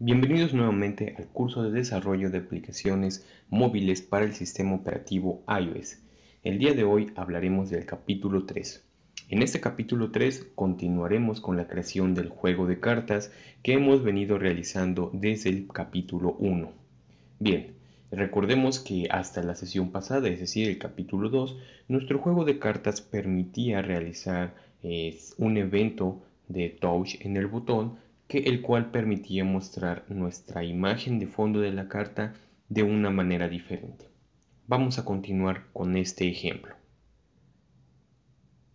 Bienvenidos nuevamente al curso de desarrollo de aplicaciones móviles para el sistema operativo iOS. El día de hoy hablaremos del capítulo 3. En este capítulo 3 continuaremos con la creación del juego de cartas que hemos venido realizando desde el capítulo 1. Bien, recordemos que hasta la sesión pasada, es decir, el capítulo 2, nuestro juego de cartas permitía realizar eh, un evento de touch en el botón que el cual permitía mostrar nuestra imagen de fondo de la carta de una manera diferente. Vamos a continuar con este ejemplo.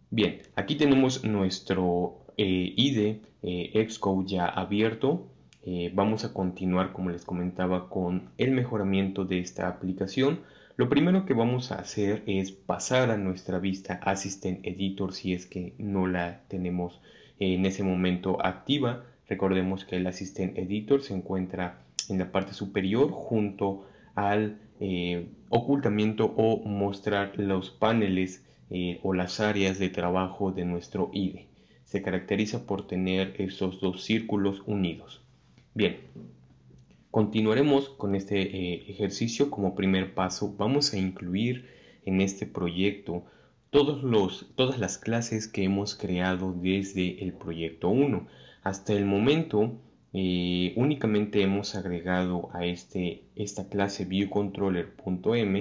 Bien, aquí tenemos nuestro eh, ID IDE eh, Xcode ya abierto. Eh, vamos a continuar, como les comentaba, con el mejoramiento de esta aplicación. Lo primero que vamos a hacer es pasar a nuestra vista Assistant Editor si es que no la tenemos en ese momento activa Recordemos que el Assistant Editor se encuentra en la parte superior junto al eh, ocultamiento o mostrar los paneles eh, o las áreas de trabajo de nuestro IDE. Se caracteriza por tener esos dos círculos unidos. Bien, continuaremos con este eh, ejercicio como primer paso. Vamos a incluir en este proyecto todos todas las clases que hemos creado desde el proyecto 1 hasta el momento eh, únicamente hemos agregado a este, esta clase viewController.m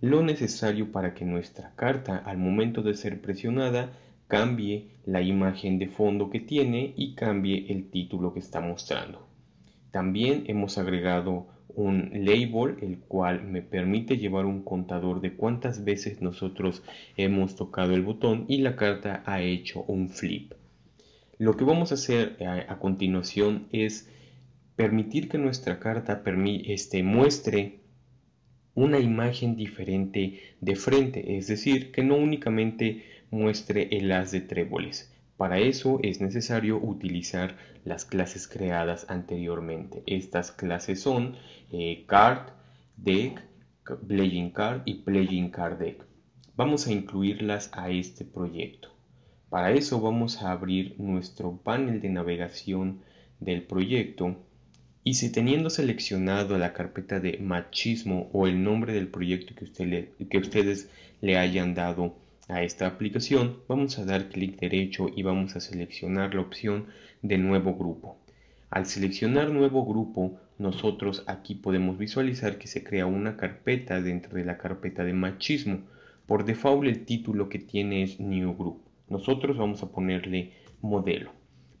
lo necesario para que nuestra carta al momento de ser presionada cambie la imagen de fondo que tiene y cambie el título que está mostrando. También hemos agregado un label el cual me permite llevar un contador de cuántas veces nosotros hemos tocado el botón y la carta ha hecho un flip. Lo que vamos a hacer eh, a, continuación es permitir que nuestra carta este, muestre una imagen diferente de frente, es decir, que no únicamente muestre el as de tréboles. Para eso es necesario utilizar las clases creadas anteriormente. Estas clases son eh, Card, Deck, Playing Card y Playing Card Deck. Vamos a incluirlas a este proyecto. Para eso vamos a abrir nuestro panel de navegación del proyecto y si teniendo seleccionado la carpeta de machismo o el nombre del proyecto que, ustedes le hayan dado a esta aplicación, vamos a dar clic derecho y vamos a seleccionar la opción de nuevo grupo. Al seleccionar nuevo grupo, nosotros aquí podemos visualizar que se crea una carpeta dentro de la carpeta de machismo. Por default el título que tiene es New Group. Nosotros vamos a ponerle modelo.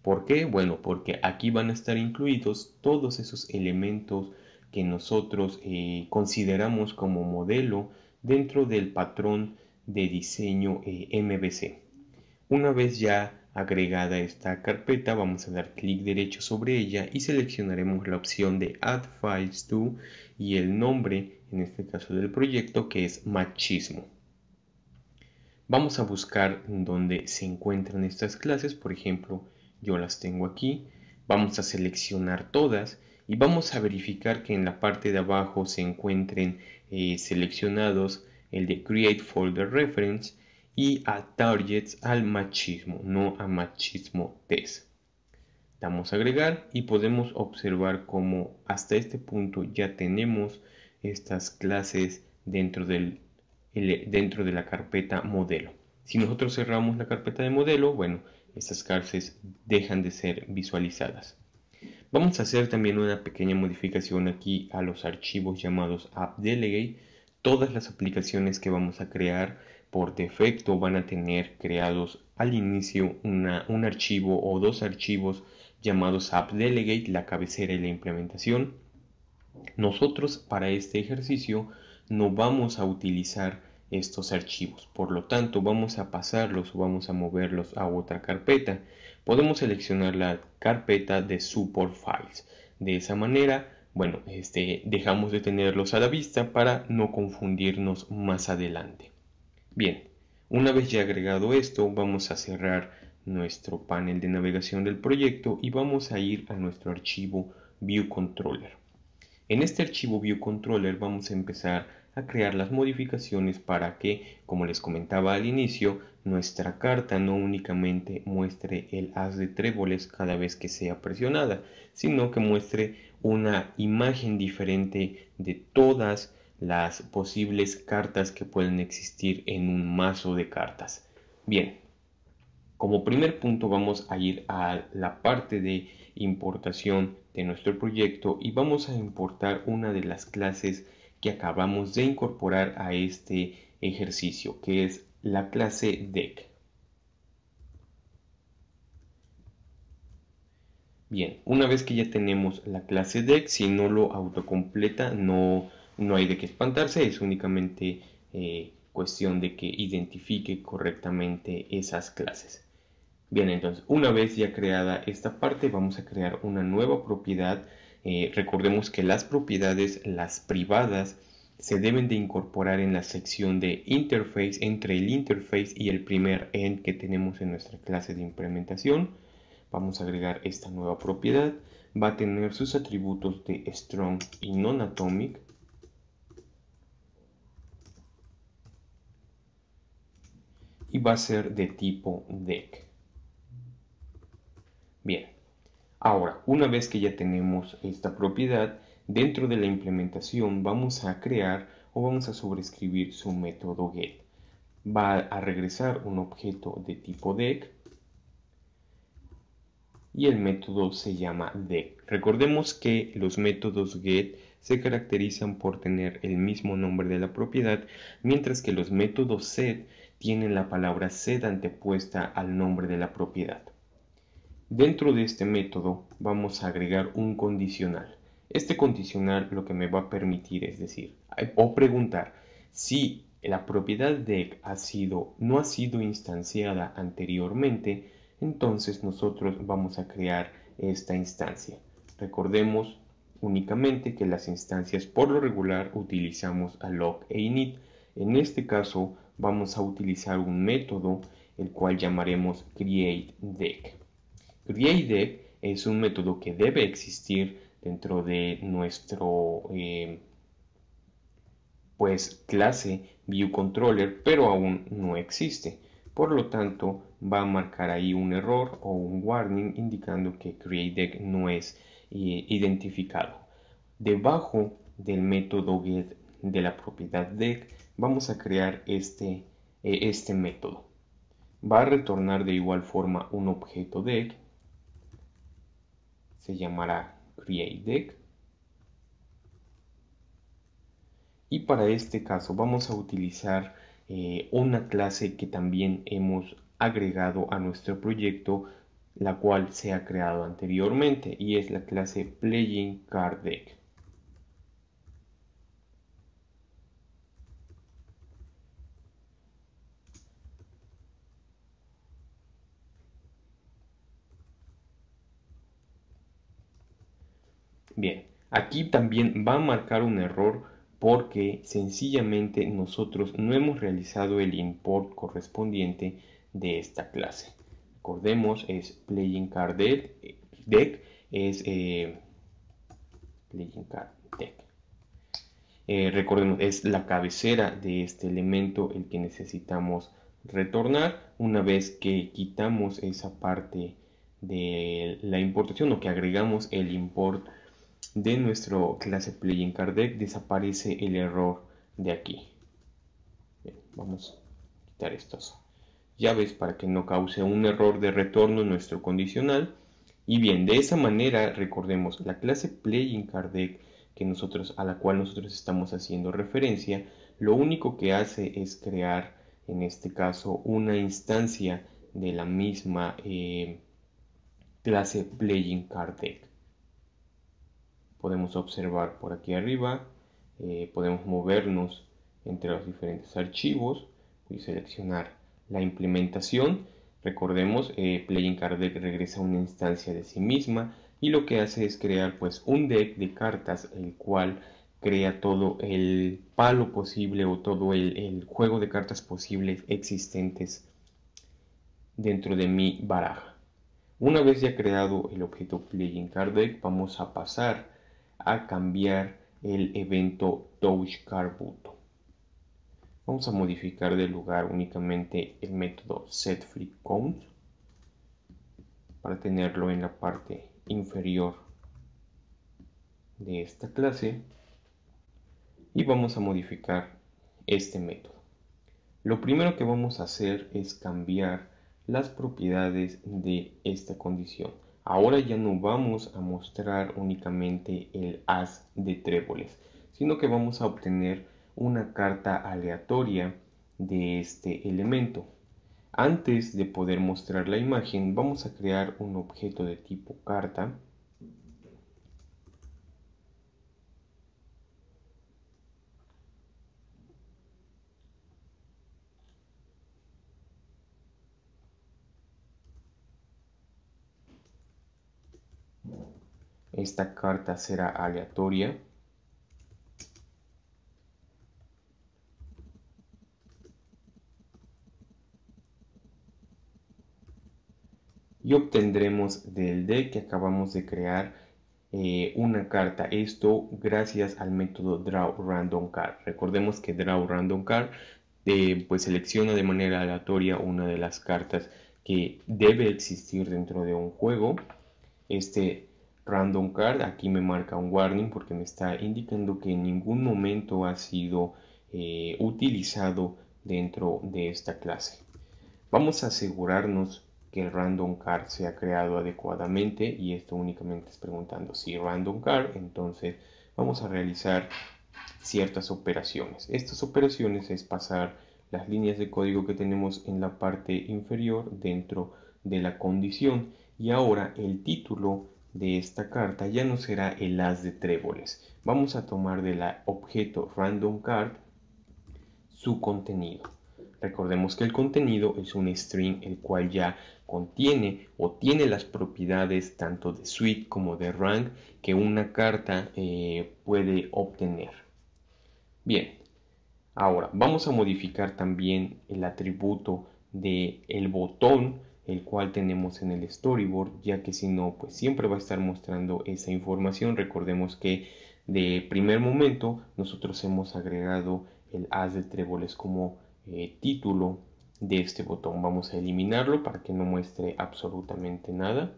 ¿Por qué? Bueno, porque aquí van a estar incluidos todos esos elementos que nosotros eh, consideramos como modelo dentro del patrón de diseño eh, MBC. MVC. Una vez ya agregada esta carpeta, vamos a dar clic derecho sobre ella y seleccionaremos la opción de Add Files To y el nombre, en este caso del proyecto, que es Machismo. Vamos a buscar donde se encuentran estas clases, por ejemplo, yo las tengo aquí. Vamos a seleccionar todas y vamos a verificar que en la parte de abajo se encuentren eh, seleccionados el de Create Folder Reference y a Targets al machismo, no a machismo test. Damos a agregar y podemos observar cómo hasta este punto ya tenemos estas clases dentro del dentro de la carpeta modelo. Si nosotros cerramos la carpeta de modelo, bueno, estas carces dejan de ser visualizadas. Vamos a hacer también una pequeña modificación aquí a los archivos llamados AppDelegate. Todas las aplicaciones que vamos a crear por defecto van a tener creados al inicio un archivo o dos archivos llamados AppDelegate, la cabecera y la implementación nosotros para este ejercicio no vamos a utilizar estos archivos, por lo tanto vamos a pasarlos o vamos a moverlos a otra carpeta. Podemos seleccionar la carpeta de support files. De esa manera, bueno, este, dejamos de tenerlos a la vista para no confundirnos más adelante. Bien, una vez ya agregado esto, vamos a cerrar nuestro panel de navegación del proyecto y vamos a ir a nuestro archivo View Controller. En este archivo ViewController vamos a empezar a crear las modificaciones para que, como les comentaba al inicio, nuestra carta no únicamente muestre el haz de tréboles cada vez que sea presionada, sino que muestre una imagen diferente de todas las posibles cartas que pueden existir en un mazo de cartas. Bien, como primer punto vamos a ir a la parte de importación nuestro proyecto y vamos a importar una de las clases que acabamos de incorporar a este ejercicio que es la clase DEC bien una vez que ya tenemos la clase DEC si no lo autocompleta no no hay de qué espantarse es únicamente eh, cuestión de que identifique correctamente esas clases Bien, entonces una vez ya creada esta parte vamos a crear una nueva propiedad. Eh, recordemos que las propiedades, las privadas, se deben de incorporar en la sección de interface entre el interface y el primer end que tenemos en nuestra clase de implementación. Vamos a agregar esta nueva propiedad. Va a tener sus atributos de strong y non-atomic. Y va a ser de tipo deck. Bien, ahora, una vez que ya tenemos esta propiedad, dentro de la implementación vamos a crear o vamos a sobreescribir su método get. Va a regresar un objeto de tipo deck y el método se llama deck. Recordemos que los métodos get se caracterizan por tener el mismo nombre de la propiedad, mientras que los métodos set tienen la palabra set antepuesta al nombre de la propiedad. Dentro de este método vamos a agregar un condicional. Este condicional lo que me va a permitir es decir, o preguntar si la propiedad de ha sido, no ha sido instanciada anteriormente, entonces nosotros vamos a crear esta instancia. Recordemos únicamente que las instancias por lo regular utilizamos a e init. En este caso vamos a utilizar un método el cual llamaremos createDeck. CreateDeck es un método que debe existir dentro de nuestro eh, pues clase ViewController, pero aún no existe. Por lo tanto, va a marcar ahí un error o un warning indicando que CreateDeck no es eh, identificado. Debajo del método get de la propiedad deck vamos a crear este, eh, este método. Va a retornar de igual forma un objeto deck se llamará CreateDeck y para este caso vamos a utilizar eh, una clase que también hemos agregado a nuestro proyecto la cual se ha creado anteriormente y es la clase PlayingCardDeck. Bien, aquí también va a marcar un error porque sencillamente nosotros no hemos realizado el import correspondiente de esta clase. Recordemos es playing card deck es eh, playing card deck. Eh, recordemos es la cabecera de este elemento el que necesitamos retornar una vez que quitamos esa parte de la importación o que agregamos el import de nuestro clase Playing desaparece el error de aquí. vamos a quitar estas llaves para que no cause un error de retorno en nuestro condicional. Y bien, de esa manera recordemos la clase Playing que nosotros, a la cual nosotros estamos haciendo referencia, lo único que hace es crear, en este caso, una instancia de la misma eh, clase Playing Card podemos observar por aquí arriba, eh, podemos movernos entre los diferentes archivos y seleccionar la implementación. Recordemos, eh, Playing Card Deck regresa a una instancia de sí misma y lo que hace es crear pues un deck de cartas el cual crea todo el palo posible o todo el, el juego de cartas posibles existentes dentro de mi baraja. Una vez ya creado el objeto Playing Card Deck, vamos a pasar a cambiar el evento touch Vamos a modificar de lugar únicamente el método SetFreeCount para tenerlo en la parte inferior de esta clase y vamos a modificar este método. Lo primero que vamos a hacer es cambiar las propiedades de esta condición. Ahora ya no vamos a mostrar únicamente el As de tréboles, sino que vamos a obtener una carta aleatoria de este elemento. Antes de poder mostrar la imagen, vamos a crear un objeto de tipo carta Esta carta será aleatoria. Y obtendremos del deck que acabamos de crear eh, una carta. Esto gracias al método Draw Random Card. Recordemos que Draw Random Card eh, pues selecciona de manera aleatoria una de las cartas que debe existir dentro de un juego. Este Random Card aquí me marca un warning porque me está indicando que en ningún momento ha sido eh, utilizado dentro de esta clase. Vamos a asegurarnos que el random card se ha creado adecuadamente y esto únicamente es preguntando si random card, entonces vamos a realizar ciertas operaciones. Estas operaciones es pasar las líneas de código que tenemos en la parte inferior dentro de la condición y ahora el título de esta carta ya no será el as de tréboles. Vamos a tomar de la objeto random card su contenido. Recordemos que el contenido es un string el cual ya contiene o tiene las propiedades tanto de suite como de rank que una carta eh, puede obtener. Bien, ahora vamos a modificar también el atributo del el botón el cual tenemos en el storyboard, ya que si no, pues siempre va a estar mostrando esa información. Recordemos que de primer momento nosotros hemos agregado el as de tréboles como eh, título de este botón. Vamos a eliminarlo para que no muestre absolutamente nada.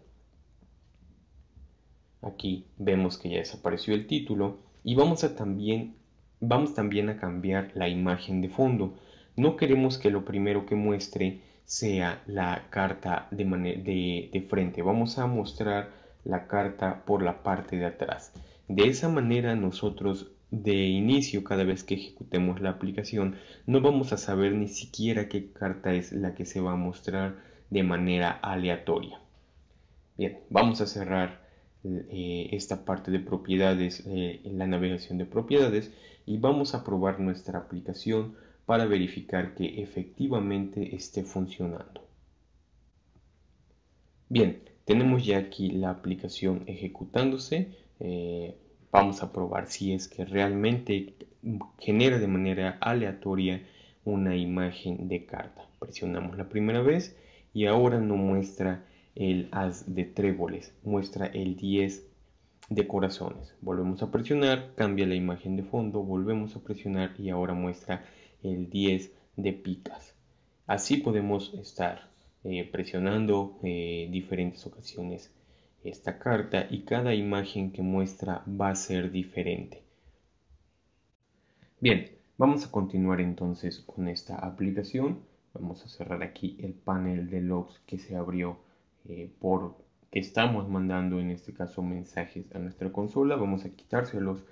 Aquí vemos que ya desapareció el título y vamos a también vamos también a cambiar la imagen de fondo. No queremos que lo primero que muestre sea la carta de, frente. Vamos a mostrar la carta por la parte de atrás. De esa manera nosotros de inicio cada vez que ejecutemos la aplicación no vamos a saber ni siquiera qué carta es la que se va a mostrar de manera aleatoria. Bien, vamos a cerrar eh, esta parte de propiedades, eh, en la navegación de propiedades y vamos a probar nuestra aplicación para verificar que efectivamente esté funcionando. Bien, tenemos ya aquí la aplicación ejecutándose. Eh, vamos a probar si es que realmente genera de manera aleatoria una imagen de carta. Presionamos la primera vez y ahora no muestra el as de tréboles, muestra el 10 de corazones. Volvemos a presionar, cambia la imagen de fondo, volvemos a presionar y ahora muestra el 10 de picas. Así podemos estar eh, presionando eh, diferentes ocasiones esta carta y cada imagen que muestra va a ser diferente. Bien, vamos a continuar entonces con esta aplicación. Vamos a cerrar aquí el panel de logs que se abrió eh, por que estamos mandando en este caso mensajes a nuestra consola. Vamos a quitárselos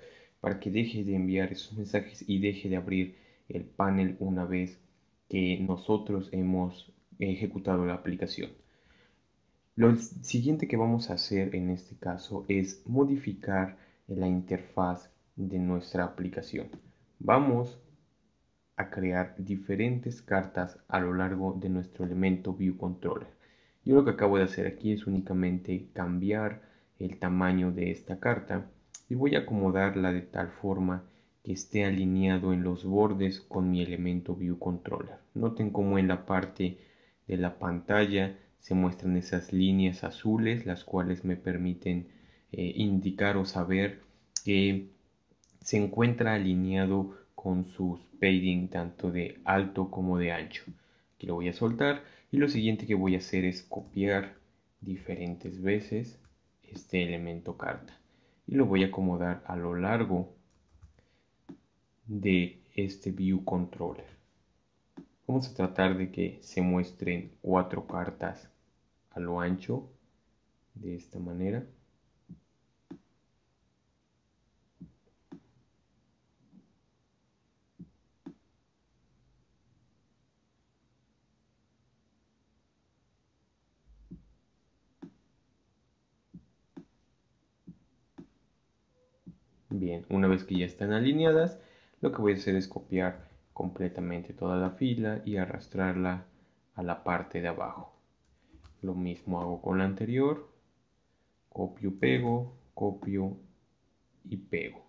para que deje de enviar esos mensajes y deje de abrir el panel una vez que nosotros hemos ejecutado la aplicación. Lo siguiente que vamos a hacer en este caso es modificar la interfaz de nuestra aplicación. Vamos a crear diferentes cartas a lo largo de nuestro elemento View Controller. Yo lo que acabo de hacer aquí es únicamente cambiar el tamaño de esta carta y voy a acomodarla de tal forma que esté alineado en los bordes con mi elemento View Controller. Noten cómo en la parte de la pantalla se muestran esas líneas azules, las cuales me permiten eh, indicar o saber que se encuentra alineado con sus Spading tanto de alto como de ancho. Aquí lo voy a soltar y lo siguiente que voy a hacer es copiar diferentes veces este elemento carta y lo voy a acomodar a lo largo de este view controller. Vamos a tratar de que se muestren cuatro cartas a lo ancho de esta manera. Bien, una vez que ya están alineadas, lo que voy a hacer es copiar completamente toda la fila y arrastrarla a la parte de abajo. Lo mismo hago con la anterior. Copio, pego, copio y pego.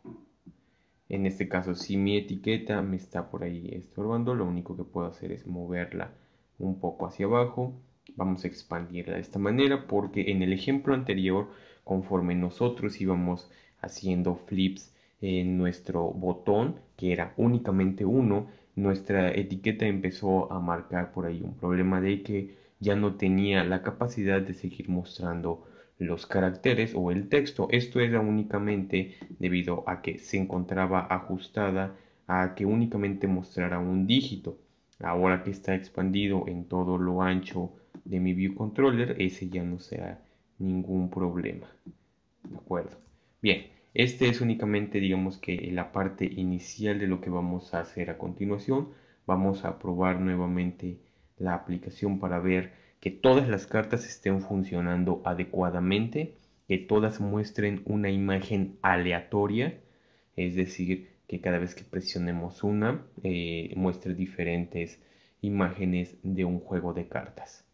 En este caso, si mi etiqueta me está por ahí estorbando, lo único que puedo hacer es moverla un poco hacia abajo. Vamos a expandirla de esta manera porque en el ejemplo anterior, conforme nosotros íbamos haciendo flips en nuestro botón, que era únicamente uno, nuestra etiqueta empezó a marcar por ahí un problema de que ya no tenía la capacidad de seguir mostrando los caracteres o el texto. Esto era únicamente debido a que se encontraba ajustada a que únicamente mostrara un dígito. Ahora que está expandido en todo lo ancho de mi view controller, ese ya no será ningún problema. ¿De acuerdo? Bien, este es únicamente, digamos que la parte inicial de lo que vamos a hacer a continuación. Vamos a probar nuevamente la aplicación para ver que todas las cartas estén funcionando adecuadamente, que todas muestren una imagen aleatoria, es decir, que cada vez que presionemos una eh, muestre diferentes imágenes de un juego de cartas.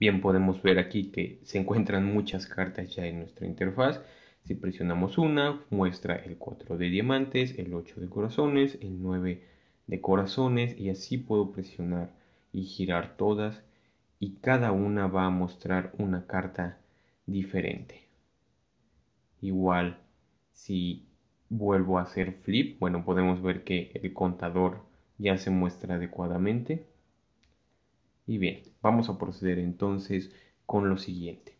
Bien, podemos ver aquí que se encuentran muchas cartas ya en nuestra interfaz si presionamos una, muestra el 4 de diamantes, el 8 de corazones, el 9 de corazones y así puedo presionar y girar todas y cada una va a mostrar una carta diferente. Igual si vuelvo a hacer flip, bueno podemos ver que el contador ya se muestra adecuadamente. Y bien, vamos a proceder entonces con lo siguiente.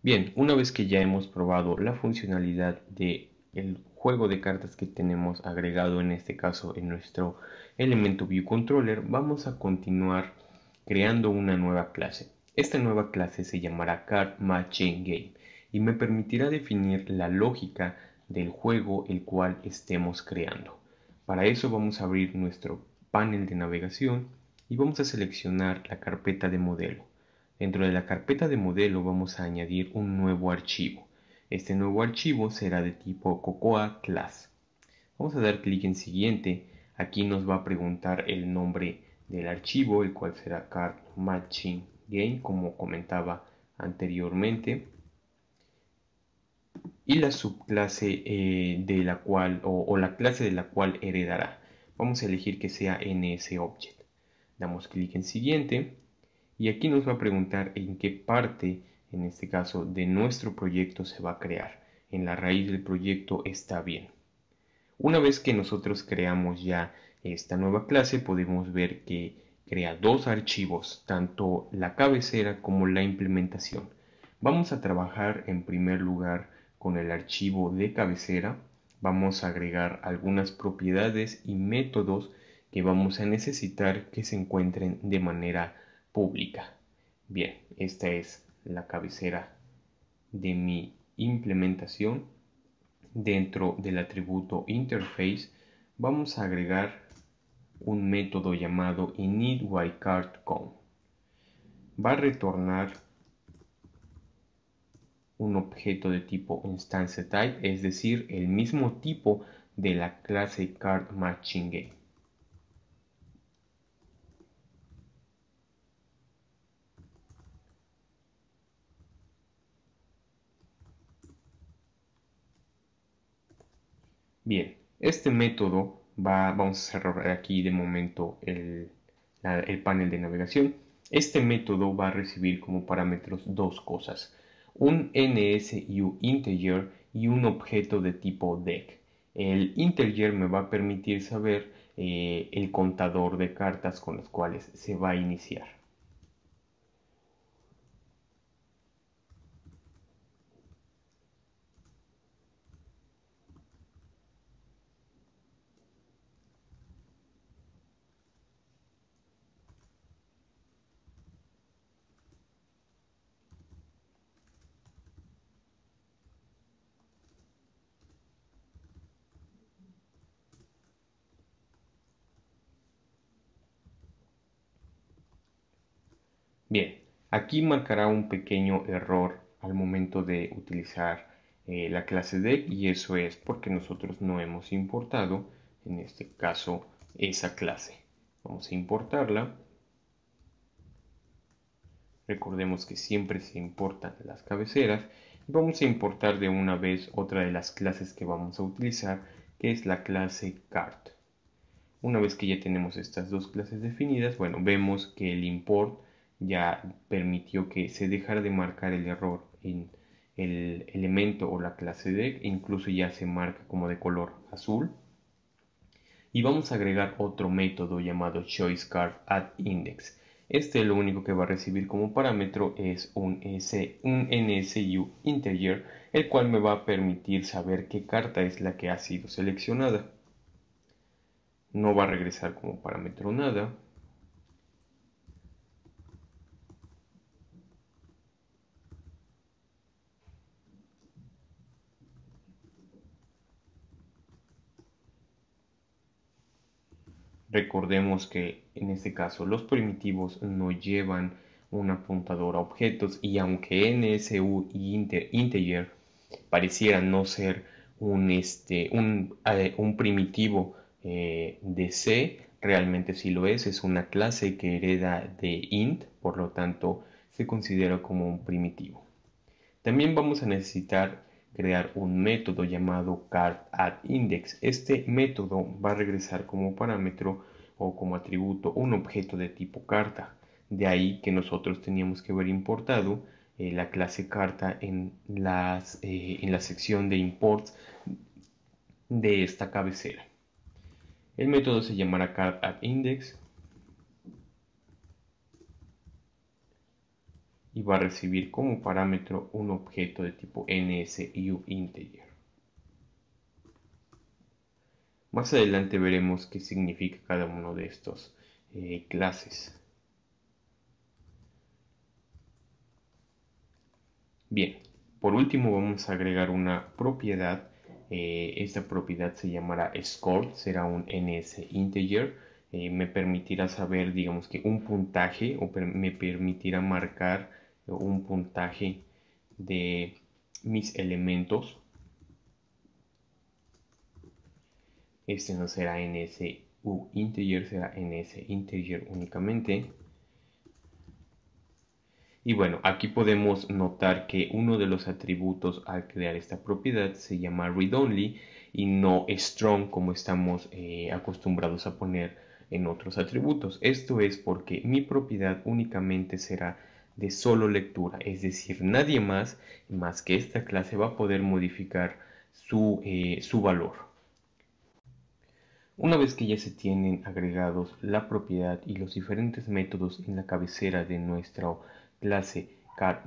Bien, una vez que ya hemos probado la funcionalidad del juego de cartas que tenemos agregado en este caso en nuestro elemento Controller, vamos a continuar creando una nueva clase. Esta nueva clase se llamará Card Matching Game y me permitirá definir la lógica del juego el cual estemos creando. Para eso vamos a abrir nuestro panel de navegación y vamos a seleccionar la carpeta de modelo. Dentro de la carpeta de modelo vamos a añadir un nuevo archivo. Este nuevo archivo será de tipo Cocoa Class. Vamos a dar clic en siguiente. Aquí nos va a preguntar el nombre del archivo, el cual será Card Matching Game, como comentaba anteriormente. Y la subclase eh, de la cual, o, o la clase de la cual heredará. Vamos a elegir que sea NSObject. Damos clic en siguiente y aquí nos va a preguntar en qué parte, en este caso, de nuestro proyecto se va a crear. En la raíz del proyecto está bien. Una vez que nosotros creamos ya esta nueva clase, podemos ver que crea dos archivos, tanto la cabecera como la implementación. Vamos a trabajar en primer lugar con el archivo de cabecera. Vamos a agregar algunas propiedades y métodos que vamos a necesitar que se encuentren de manera pública. Bien, esta es la cabecera de mi implementación. Dentro del atributo interface vamos a agregar un método llamado initYCardCon. Va a retornar un objeto de tipo instance type, es decir, el mismo tipo de la clase card matching game. Bien, este método va, vamos a cerrar aquí de momento el, panel de navegación. Este método va a recibir como parámetros dos cosas, un NSU integer y un objeto de tipo deck. El integer me va a permitir saber eh, el contador de cartas con las cuales se va a iniciar. Aquí marcará un pequeño error al momento de utilizar eh, la clase D y eso es porque nosotros no hemos importado en este caso esa clase. Vamos a importarla. Recordemos que siempre se importan las cabeceras. Vamos a importar de una vez otra de las clases que vamos a utilizar, que es la clase cart. Una vez que ya tenemos estas dos clases definidas, bueno, vemos que el import ya permitió que se dejara de marcar el error en el elemento o la clase de incluso ya se marca como de color azul. Y vamos a agregar otro método llamado index Este lo único que va a recibir como parámetro es un, S, un NSU integer, el cual me va a permitir saber qué carta es la que ha sido seleccionada. No va a regresar como parámetro nada, Recordemos que en este caso los primitivos no llevan un apuntador a objetos y aunque NSU y integer parecieran no ser un, este, un, eh, primitivo eh, de C, realmente sí lo es, es una clase que hereda de int, por lo tanto se considera como un primitivo. También vamos a necesitar crear un método llamado index. Este método va a regresar como parámetro o como atributo un objeto de tipo carta. De ahí que nosotros teníamos que haber importado eh, la clase carta en, eh, en la sección de imports de esta cabecera. El método se llamará index. y va a recibir como parámetro un objeto de tipo NSUInteger. Más adelante veremos qué significa cada uno de estos eh, clases. Bien, por último vamos a agregar una propiedad. Eh, esta propiedad se llamará score, será un NSInteger, Eh, me permitirá saber, digamos que un puntaje o me permitirá marcar un puntaje de mis elementos. Este no será en ese u integer, será en ese integer únicamente. Y bueno, aquí podemos notar que uno de los atributos al crear esta propiedad se llama read-only y no strong como estamos eh, acostumbrados a poner en otros atributos. Esto es porque mi propiedad únicamente será de solo lectura, es decir, nadie más más que esta clase va a poder modificar eh, su, valor. Una vez que ya se tienen agregados la propiedad y los diferentes métodos en la cabecera de nuestra clase car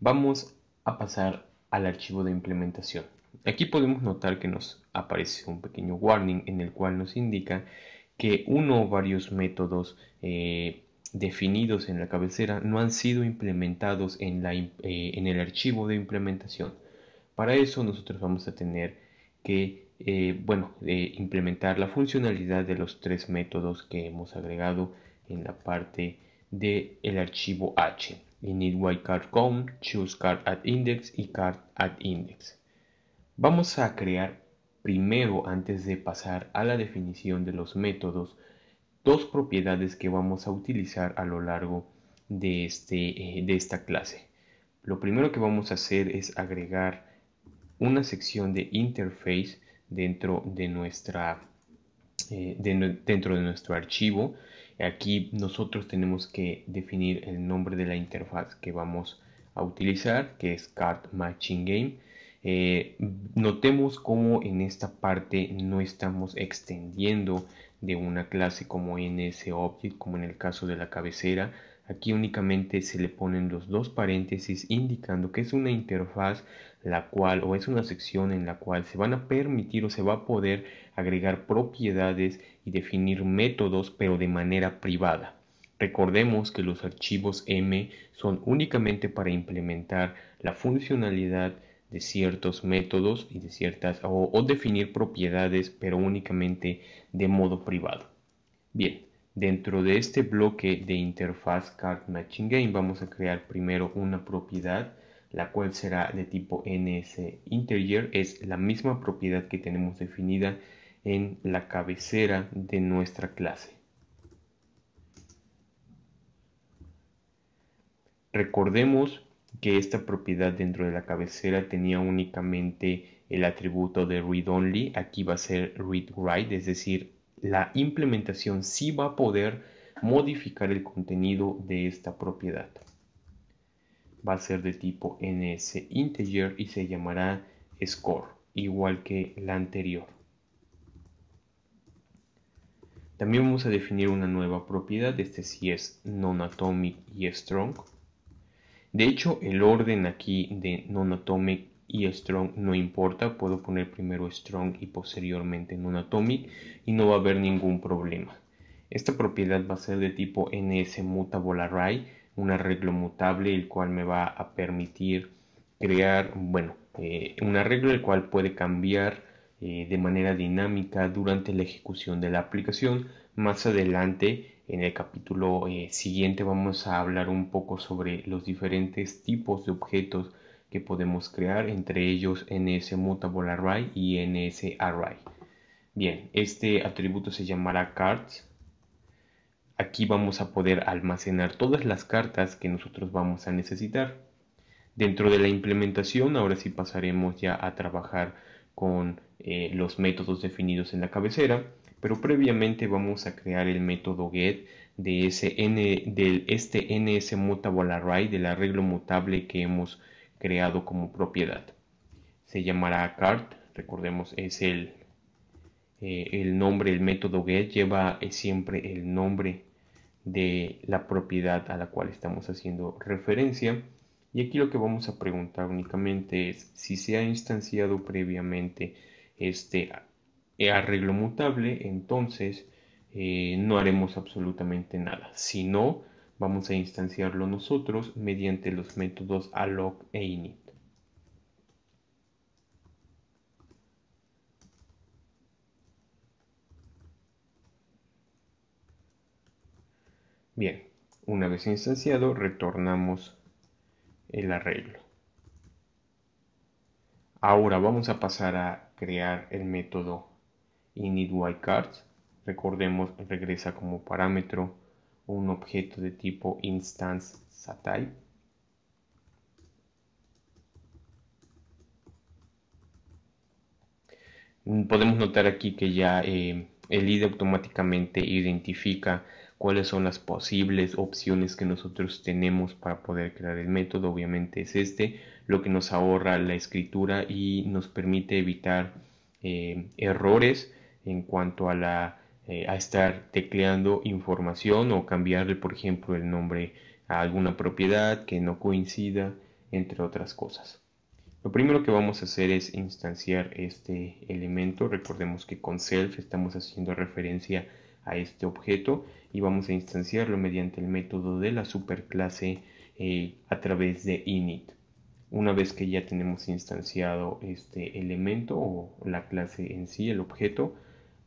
vamos a pasar al archivo de implementación. Aquí podemos notar que nos aparece un pequeño warning en el cual nos indica que uno o varios métodos eh, definidos en la cabecera no han sido implementados eh, en, el archivo de implementación. Para eso nosotros vamos a tener que eh, bueno, eh, implementar la funcionalidad de los tres métodos que hemos agregado en la parte del el archivo H. Init card y card Vamos a crear primero, antes de pasar a la definición de los métodos, dos propiedades que vamos a utilizar a lo largo de, este, eh, de esta clase. Lo primero que vamos a hacer es agregar una sección de interface dentro de nuestra eh, dentro de nuestro archivo aquí nosotros tenemos que definir el nombre de la interfaz que vamos a utilizar que es card matching game eh, notemos cómo en esta parte no estamos extendiendo de una clase como NSObject, como en el caso de la cabecera. Aquí únicamente se le ponen los dos paréntesis indicando que es una interfaz la cual o es una sección en la cual se van a permitir o se va a poder agregar propiedades y definir métodos pero de manera privada. Recordemos que los archivos M son únicamente para implementar la funcionalidad de ciertos métodos y de ciertas o, definir propiedades pero únicamente de modo privado. Bien, dentro de este bloque de interfaz card matching game vamos a crear primero una propiedad la cual será de tipo ns Interior, es la misma propiedad que tenemos definida en la cabecera de nuestra clase. Recordemos que esta propiedad dentro de la cabecera tenía únicamente el atributo de read only, aquí va a ser read write, es decir, la implementación sí va a poder modificar el contenido de esta propiedad. Va a ser de tipo ns integer y se llamará score, igual que la anterior. También vamos a definir una nueva propiedad, este sí es non-atomic y strong. De hecho, el orden aquí de nonatomic y strong no importa, puedo poner primero strong y posteriormente nonatomic y no va a haber ningún problema. Esta propiedad va a ser de tipo ns mutable array, un arreglo mutable el cual me va a permitir crear, bueno, eh, un arreglo el cual puede cambiar eh, de manera dinámica durante la ejecución de la aplicación más adelante en el capítulo eh, siguiente vamos a hablar un poco sobre los diferentes tipos de objetos que podemos crear, entre ellos ese Mutable Array y NSArray. Array. Bien, este atributo se llamará cards. Aquí vamos a poder almacenar todas las cartas que nosotros vamos a necesitar. Dentro de la implementación, ahora sí pasaremos ya a trabajar con eh, los métodos definidos en la cabecera pero previamente vamos a crear el método get de este ns mutable array del arreglo mutable que hemos creado como propiedad. Se llamará cart, recordemos es el, eh, el nombre, el método get lleva eh, siempre el nombre de la propiedad a la cual estamos haciendo referencia. Y aquí lo que vamos a preguntar únicamente es si se ha instanciado previamente este eh, arreglo mutable, entonces eh, no haremos absolutamente nada, Si no, vamos a instanciarlo nosotros mediante los métodos alloc e init. Bien, una vez instanciado retornamos el arreglo. Ahora vamos a pasar a crear el método init cards recordemos regresa como parámetro un objeto de tipo instance satype podemos notar aquí que ya eh, el id automáticamente identifica cuáles son las posibles opciones que nosotros tenemos para poder crear el método obviamente es este lo que nos ahorra la escritura y nos permite evitar eh, errores en cuanto a la eh, a estar tecleando información o cambiarle por ejemplo el nombre a alguna propiedad que no coincida entre otras cosas lo primero que vamos a hacer es instanciar este elemento recordemos que con self estamos haciendo referencia a este objeto y vamos a instanciarlo mediante el método de la superclase eh, a través de init una vez que ya tenemos instanciado este elemento o la clase en sí, el objeto,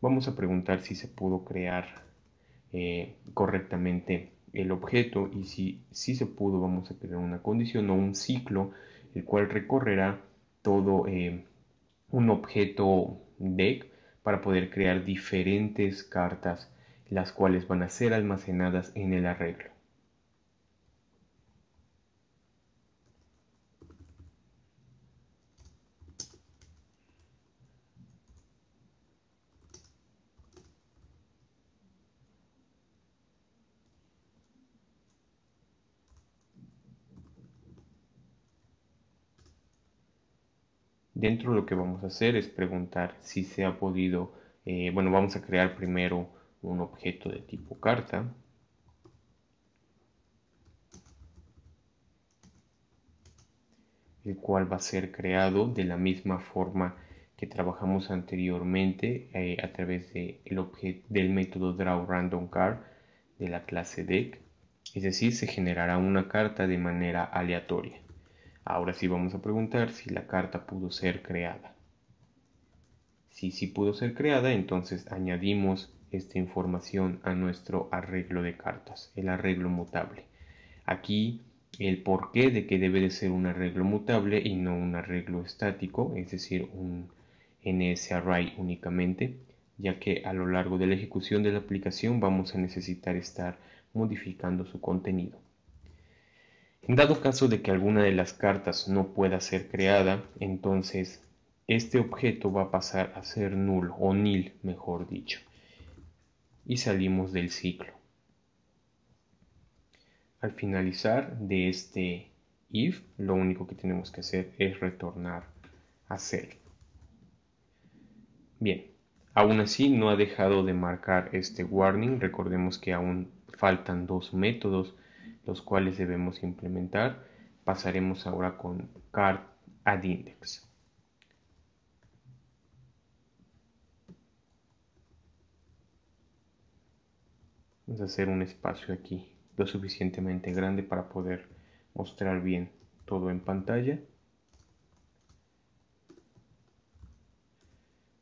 vamos a preguntar si se pudo crear eh, correctamente el objeto y si, se pudo vamos a crear una condición o un ciclo el cual recorrerá todo eh, un objeto deck para poder crear diferentes cartas las cuales van a ser almacenadas en el arreglo. Dentro lo que vamos a hacer es preguntar si se ha podido, eh, bueno, vamos a crear primero un objeto de tipo carta. el cual va a ser creado de la misma forma que trabajamos anteriormente eh, a través del método drawRandomCard de la clase deck, es decir, se generará una carta de manera aleatoria. Ahora sí vamos a preguntar si la carta pudo ser creada. Si sí pudo ser creada, entonces añadimos esta información a nuestro arreglo de cartas, el arreglo mutable. Aquí el porqué de que debe de ser un arreglo mutable y no un arreglo estático, es decir, un array únicamente, ya que a lo largo de la ejecución de la aplicación vamos a necesitar estar modificando su contenido. Dado caso de que alguna de las cartas no pueda ser creada, entonces este objeto va a pasar a ser null o nil, mejor dicho. Y salimos del ciclo. Al finalizar de este if, lo único que tenemos que hacer es retornar a cell. Bien, aún así no ha dejado de marcar este warning. Recordemos que aún faltan dos métodos los cuales debemos implementar. Pasaremos ahora con card add index. Vamos a hacer un espacio aquí lo suficientemente grande para poder mostrar bien todo en pantalla.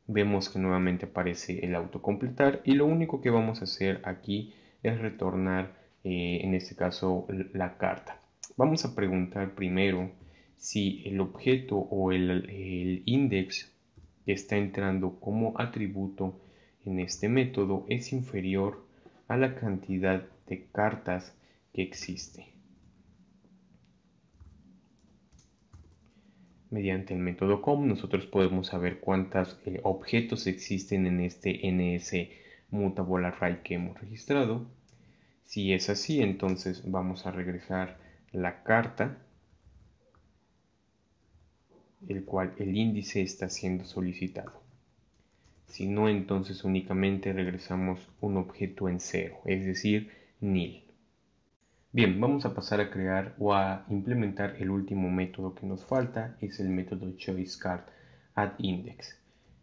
Vemos que nuevamente aparece el autocompletar y lo único que vamos a hacer aquí es retornar eh, en este caso la carta. Vamos a preguntar primero si el objeto o el, índice index que está entrando como atributo en este método es inferior a la cantidad de cartas que existe. Mediante el método com nosotros podemos saber cuántos eh, objetos existen en este ns mutable array que hemos registrado si es así, entonces vamos a regresar la carta, el cual el índice está siendo solicitado. Si no, entonces únicamente regresamos un objeto en cero, es decir, nil. Bien, vamos a pasar a crear o a implementar el último método que nos falta, es el método ChoiceCardAdIndex. index.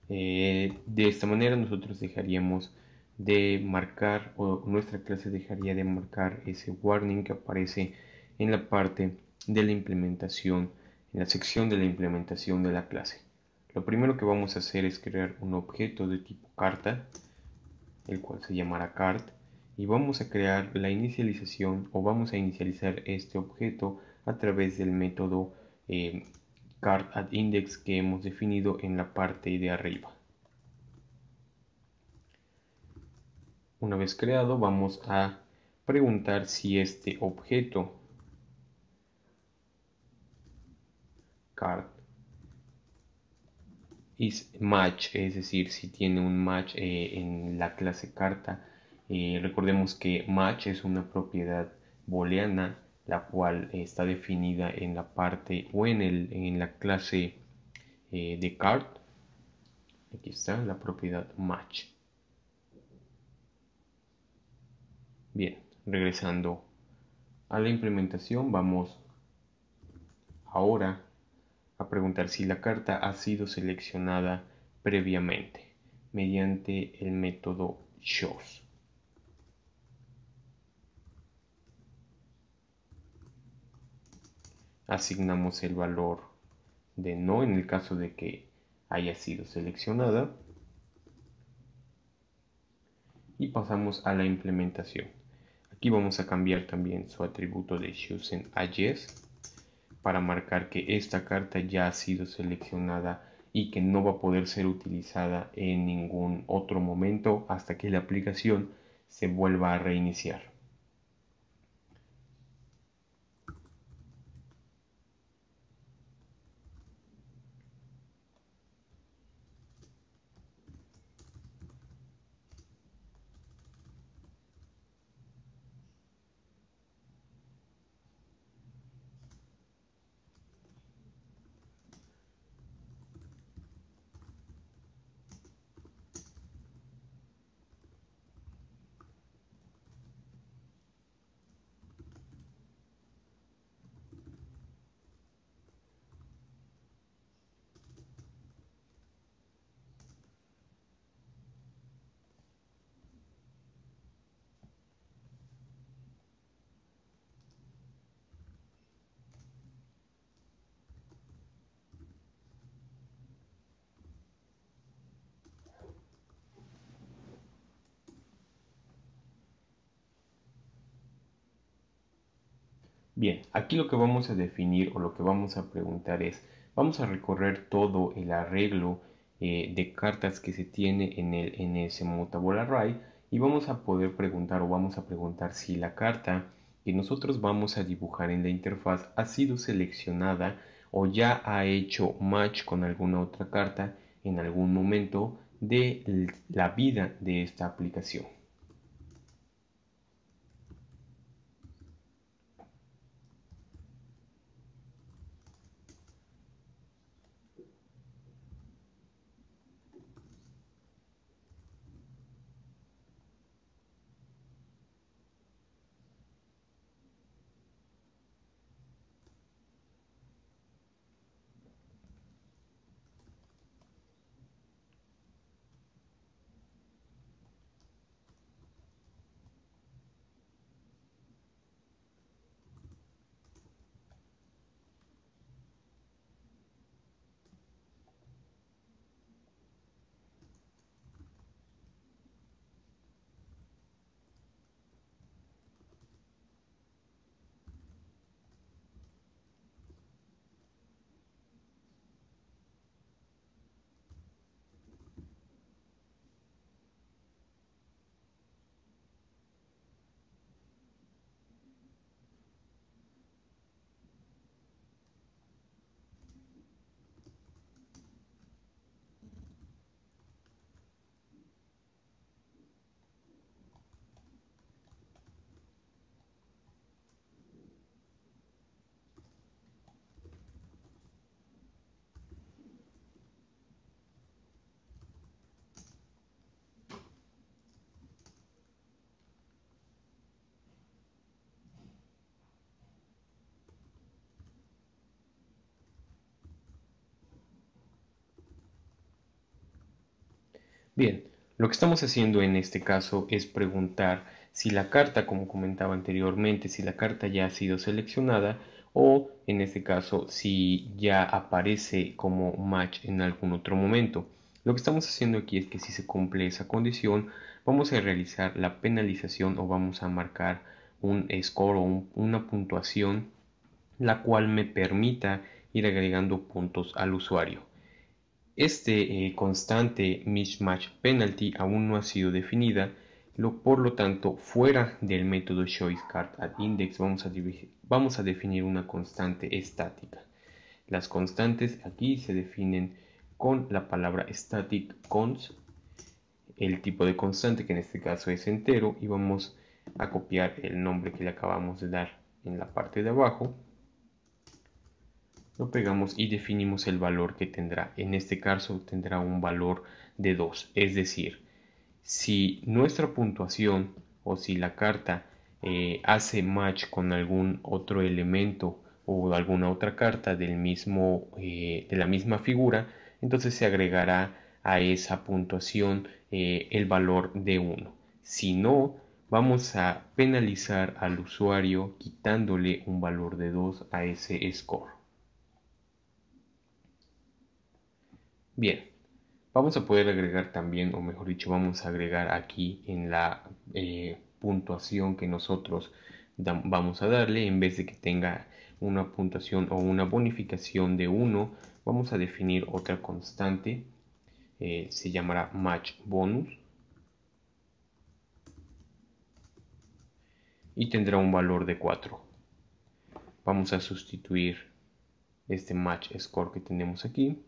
Eh, de esta manera nosotros dejaríamos de marcar o nuestra clase dejaría de marcar ese warning que aparece en la parte de la implementación, en la sección de la implementación de la clase. Lo primero que vamos a hacer es crear un objeto de tipo carta, el cual se llamará card, y vamos a crear la inicialización o vamos a inicializar este objeto a través del método eh, card index que hemos definido en la parte de arriba. Una vez creado vamos a preguntar si este objeto card is match, es decir, si tiene un match eh, en la clase carta. Eh, recordemos que match es una propiedad booleana la cual está definida en la parte o en, el, en la clase eh, de card. Aquí está la propiedad match. Bien, regresando a la implementación, vamos ahora a preguntar si la carta ha sido seleccionada previamente mediante el método shows. Asignamos el valor de no en el caso de que haya sido seleccionada y pasamos a la implementación. Y vamos a cambiar también su atributo de chosen a yes para marcar que esta carta ya ha sido seleccionada y que no va a poder ser utilizada en ningún otro momento hasta que la aplicación se vuelva a reiniciar. Bien, aquí lo que vamos a definir o lo que vamos a preguntar es, vamos a recorrer todo el arreglo eh, de cartas que se tiene en, ese mutable array y vamos a poder preguntar o vamos a preguntar si la carta que nosotros vamos a dibujar en la interfaz ha sido seleccionada o ya ha hecho match con alguna otra carta en algún momento de la vida de esta aplicación. Bien, lo que estamos haciendo en este caso es preguntar si la carta, como comentaba anteriormente, si la carta ya ha sido seleccionada o en este caso si ya aparece como match en algún otro momento. Lo que estamos haciendo aquí es que si se cumple esa condición, vamos a realizar la penalización o vamos a marcar un score o una puntuación la cual me permita ir agregando puntos al usuario. Este eh, constante mismatch penalty aún no ha sido definida, por lo tanto, fuera del método choice card index vamos a, vamos a definir una constante estática. Las constantes aquí se definen con la palabra static const, el tipo de constante que en este caso es entero y vamos a copiar el nombre que le acabamos de dar en la parte de abajo lo pegamos y definimos el valor que tendrá. En este caso tendrá un valor de 2. Es decir, si nuestra puntuación o si la carta eh, hace match con algún otro elemento o alguna otra carta del mismo, eh, de la misma figura, entonces se agregará a esa puntuación eh, el valor de 1. Si no, vamos a penalizar al usuario quitándole un valor de 2 a ese score. Bien, vamos a poder agregar también, o mejor dicho, vamos a agregar aquí en la eh, puntuación que nosotros vamos a darle, en vez de que tenga una puntuación o una bonificación de 1, vamos a definir otra constante, eh, se llamará match bonus. y tendrá un valor de 4. Vamos a sustituir este match score que tenemos aquí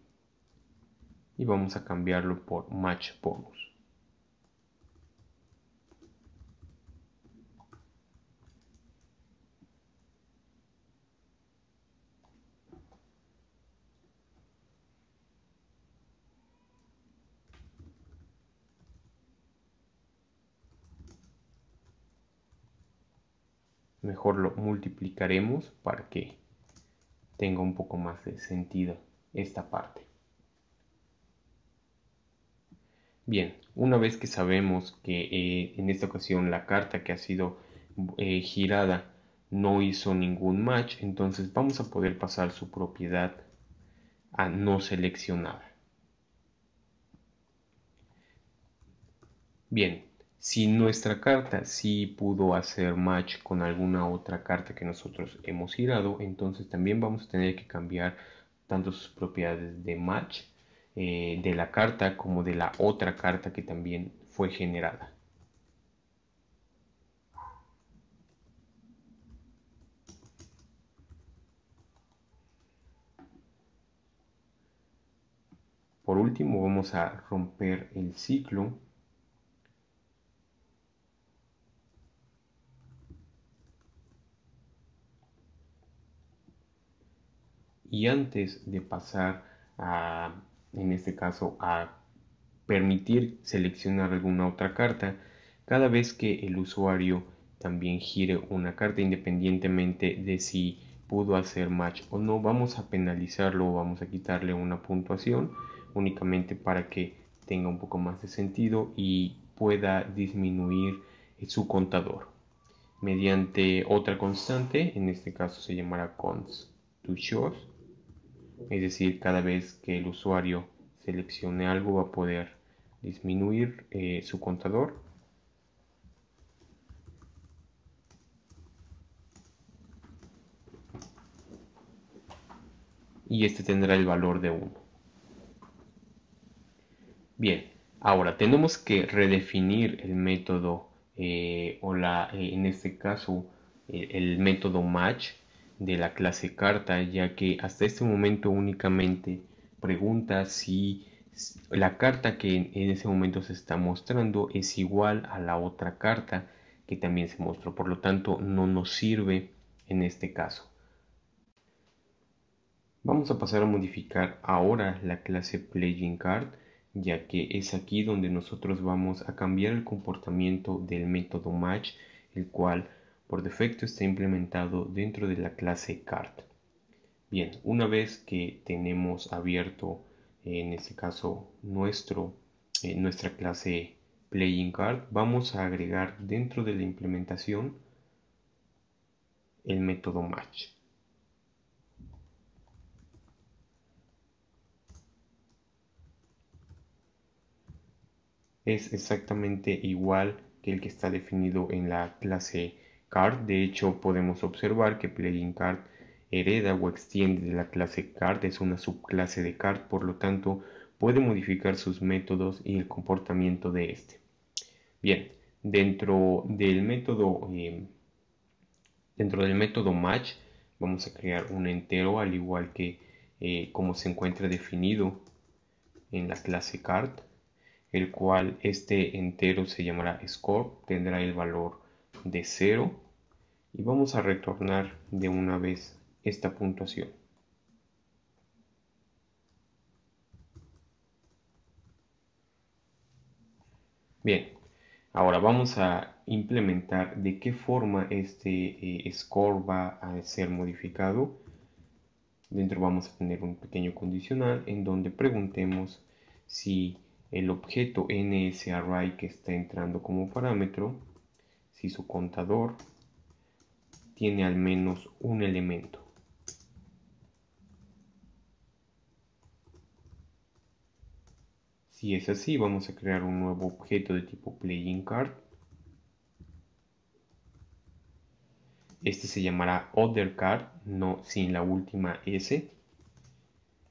y vamos a cambiarlo por match bonus. mejor lo multiplicaremos para que tenga un poco más de sentido esta parte. Bien, una vez que sabemos que eh, en esta ocasión la carta que ha sido eh, girada no hizo ningún match, entonces vamos a poder pasar su propiedad a no seleccionada. Bien, si nuestra carta sí pudo hacer match con alguna otra carta que nosotros hemos girado, entonces también vamos a tener que cambiar tanto sus propiedades de match eh, de la carta como de la otra carta que también fue generada. Por último vamos a romper el ciclo y antes de pasar a en este caso a permitir seleccionar alguna otra carta cada vez que el usuario también gire una carta independientemente de si pudo hacer match o no vamos a penalizarlo o vamos a quitarle una puntuación únicamente para que tenga un poco más de sentido y pueda disminuir su contador mediante otra constante en este caso se llamará const to shows es decir, cada vez que el usuario seleccione algo va a poder disminuir eh, su contador y este tendrá el valor de 1. Bien, ahora tenemos que redefinir el método eh, o la, eh, en este caso el método match de la clase carta, ya que hasta este momento únicamente pregunta si la carta que en ese momento se está mostrando es igual a la otra carta que también se mostró, por lo tanto no nos sirve en este caso. Vamos a pasar a modificar ahora la clase Playing Card, ya que es aquí donde nosotros vamos a cambiar el comportamiento del método match, el cual por defecto está implementado dentro de la clase Card. Bien, una vez que tenemos abierto, eh, en este caso, nuestro, eh, nuestra clase playing card, vamos a agregar dentro de la implementación el método match. es exactamente igual que el que está definido en la clase Card. De hecho, podemos observar que Playing Card hereda o extiende de la clase Card, es una subclase de Card, por lo tanto, puede modificar sus métodos y el comportamiento de este. Bien, dentro del método, eh, dentro del método match, vamos a crear un entero al igual que eh, como se encuentra definido en la clase card el cual este entero se llamará score tendrá el valor de cero y vamos a retornar de una vez esta puntuación. Bien, ahora vamos a implementar de qué forma este eh, score va a ser modificado. Dentro vamos a tener un pequeño condicional en donde preguntemos si el objeto NSArray que está entrando como parámetro si su contador tiene al menos un elemento. Si es así, vamos a crear un nuevo objeto de tipo playing card. Este se llamará other card, no sin la última S,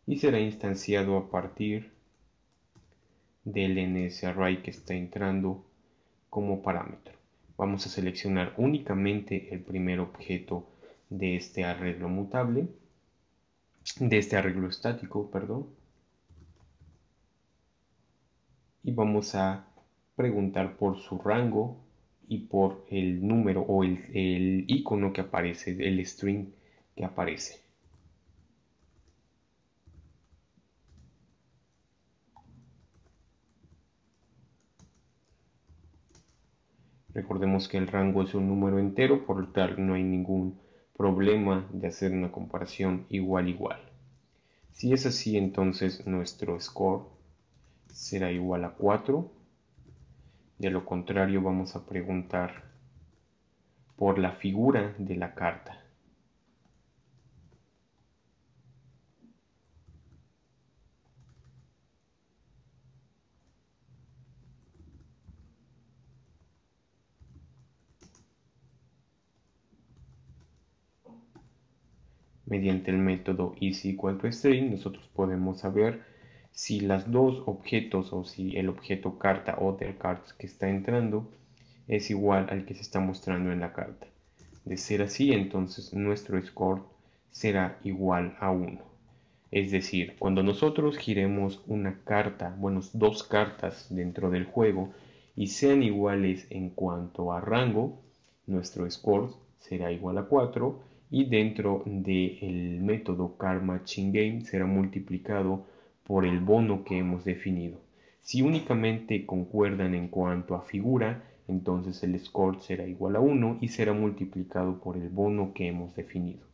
y será instanciado a partir del nsarray que está entrando como parámetro. Vamos a seleccionar únicamente el primer objeto de este arreglo mutable, de este arreglo estático, perdón. Y vamos a preguntar por su rango y por el número o el, icono que aparece, el string que aparece. Recordemos que el rango es un número entero, por lo tal no hay ningún problema de hacer una comparación igual igual. Si es así, entonces nuestro score será igual a 4. De lo contrario, vamos a preguntar por la figura de la carta. Mediante el método easy4string nosotros podemos saber si las dos objetos o si el objeto carta o del cards que está entrando es igual al que se está mostrando en la carta. De ser así, entonces nuestro score será igual a 1. Es decir, cuando nosotros giremos una carta, bueno, dos cartas dentro del juego y sean iguales en cuanto a rango, nuestro score será igual a 4 y dentro del método Karma matching Game será multiplicado por el bono que hemos definido. Si únicamente concuerdan en cuanto a figura, entonces el score será igual a 1 y será multiplicado por el bono que hemos definido.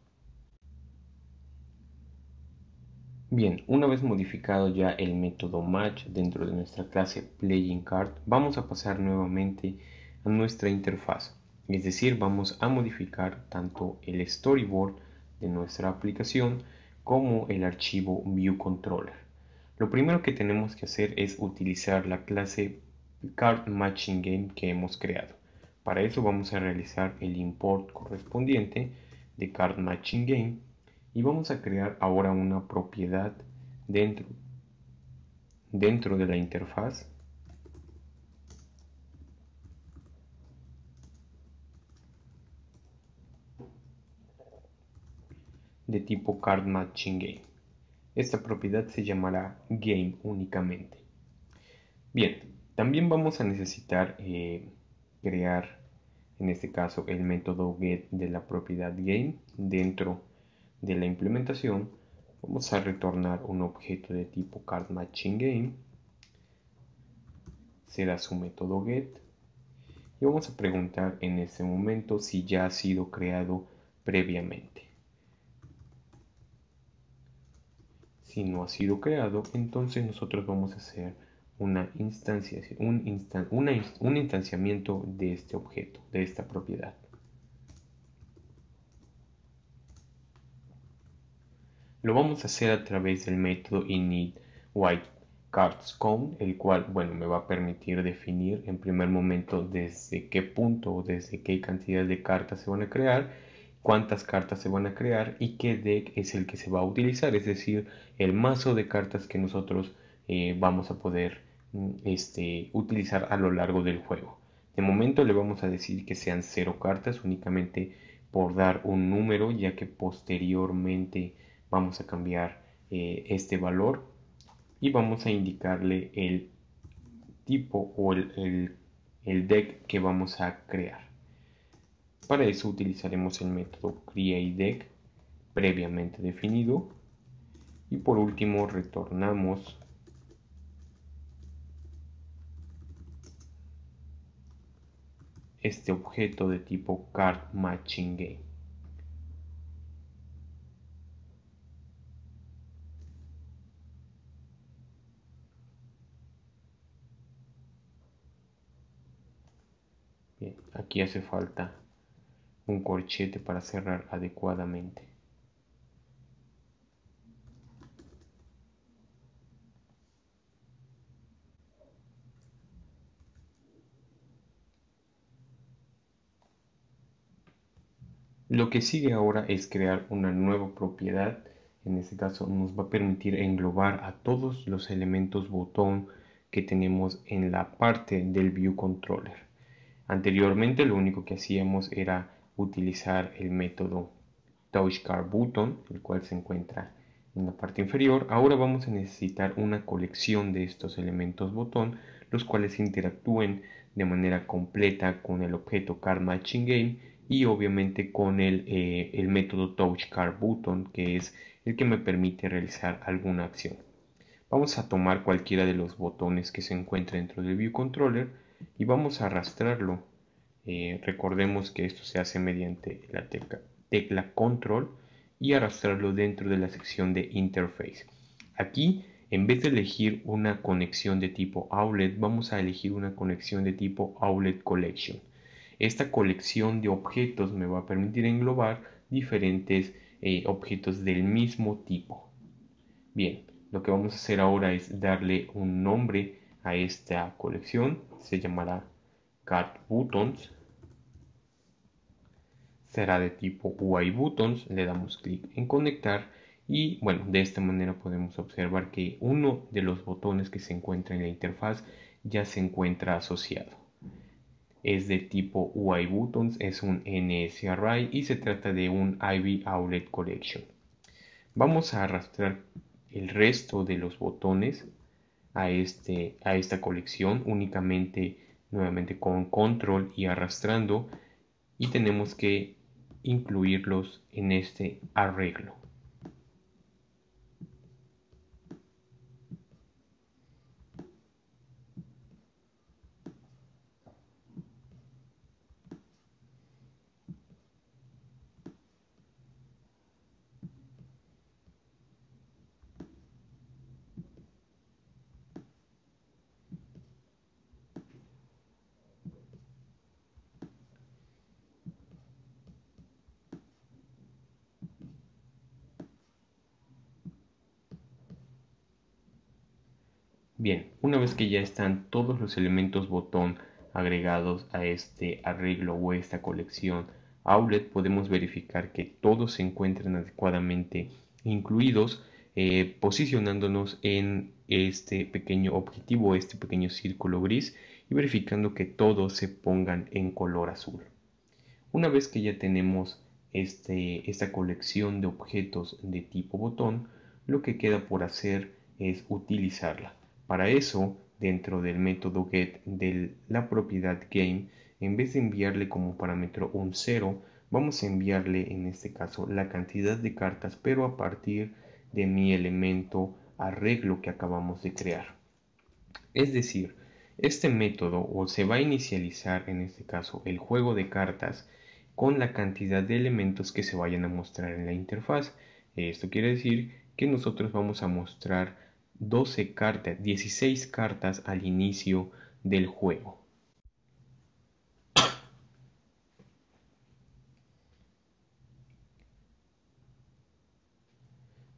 Bien, una vez modificado ya el método match dentro de nuestra clase PlayingCard, vamos a pasar nuevamente a nuestra interfaz. Es decir, vamos a modificar tanto el storyboard de nuestra aplicación como el archivo ViewController. Lo primero que tenemos que hacer es utilizar la clase CardMatchingGame que hemos creado. Para eso vamos a realizar el import correspondiente de CardMatchingGame y vamos a crear ahora una propiedad dentro, dentro de la interfaz de tipo Card Matching Game. Esta propiedad se llamará Game únicamente. Bien, también vamos a necesitar eh, crear, en este caso, el método get de la propiedad Game dentro de la implementación. Vamos a retornar un objeto de tipo Card Matching Game. Será su método get y vamos a preguntar en este momento si ya ha sido creado previamente. si no ha sido creado, entonces nosotros vamos a hacer una instancia, un, un instanciamiento de este objeto, de esta propiedad. Lo vamos a hacer a través del método init white cards el cual, bueno, me va a permitir definir en primer momento desde qué punto o desde qué cantidad de cartas se van a crear cuántas cartas se van a crear y qué deck es el que se va a utilizar, es decir, el mazo de cartas que nosotros eh, vamos a poder mm, este, utilizar a lo largo del juego. De momento le vamos a decir que sean cero cartas únicamente por dar un número, ya que posteriormente vamos a cambiar eh, este valor y vamos a indicarle el tipo o el deck que vamos a crear. Para eso utilizaremos el método createDeck previamente definido y por último retornamos este objeto de tipo card matching Bien, aquí hace falta un corchete para cerrar adecuadamente. Lo que sigue ahora es crear una nueva propiedad, en este caso nos va a permitir englobar a todos los elementos botón que tenemos en la parte del View Controller. Anteriormente lo único que hacíamos era utilizar el método Touch el cual se encuentra en la parte inferior. Ahora vamos a necesitar una colección de estos elementos botón, los cuales interactúen de manera completa con el objeto Car Matching Game y obviamente con el, eh, método Touch que es el que me permite realizar alguna acción. Vamos a tomar cualquiera de los botones que se encuentra dentro del View Controller y vamos a arrastrarlo eh, recordemos que esto se hace mediante la tecla, control y arrastrarlo dentro de la sección de interface. Aquí, en vez de elegir una conexión de tipo outlet, vamos a elegir una conexión de tipo outlet collection. Esta colección de objetos me va a permitir englobar diferentes eh, objetos del mismo tipo. Bien, lo que vamos a hacer ahora es darle un nombre a esta colección. Se llamará Card Buttons será de tipo UI Buttons. Le damos clic en conectar y bueno, de esta manera podemos observar que uno de los botones que se encuentra en la interfaz ya se encuentra asociado. Es de tipo UI Buttons, es un NS Array y se trata de un Ivy Outlet Collection. Vamos a arrastrar el resto de los botones a, este, a esta colección únicamente nuevamente con control y arrastrando y tenemos que incluirlos en este arreglo Bien, una vez que ya están todos los elementos botón agregados a este arreglo o esta colección outlet, podemos verificar que todos se encuentran adecuadamente incluidos, eh, posicionándonos en este pequeño objetivo, este pequeño círculo gris y verificando que todos se pongan en color azul. Una vez que ya tenemos este, esta colección de objetos de tipo botón, lo que queda por hacer es utilizarla. Para eso, dentro del método get de la propiedad game, en vez de enviarle como parámetro un 0, vamos a enviarle en este caso la cantidad de cartas, pero a partir de mi elemento arreglo que acabamos de crear. Es decir, este método o se va a inicializar en este caso el juego de cartas con la cantidad de elementos que se vayan a mostrar en la interfaz. Esto quiere decir que nosotros vamos a mostrar 12 cartas, 16 cartas al inicio del juego.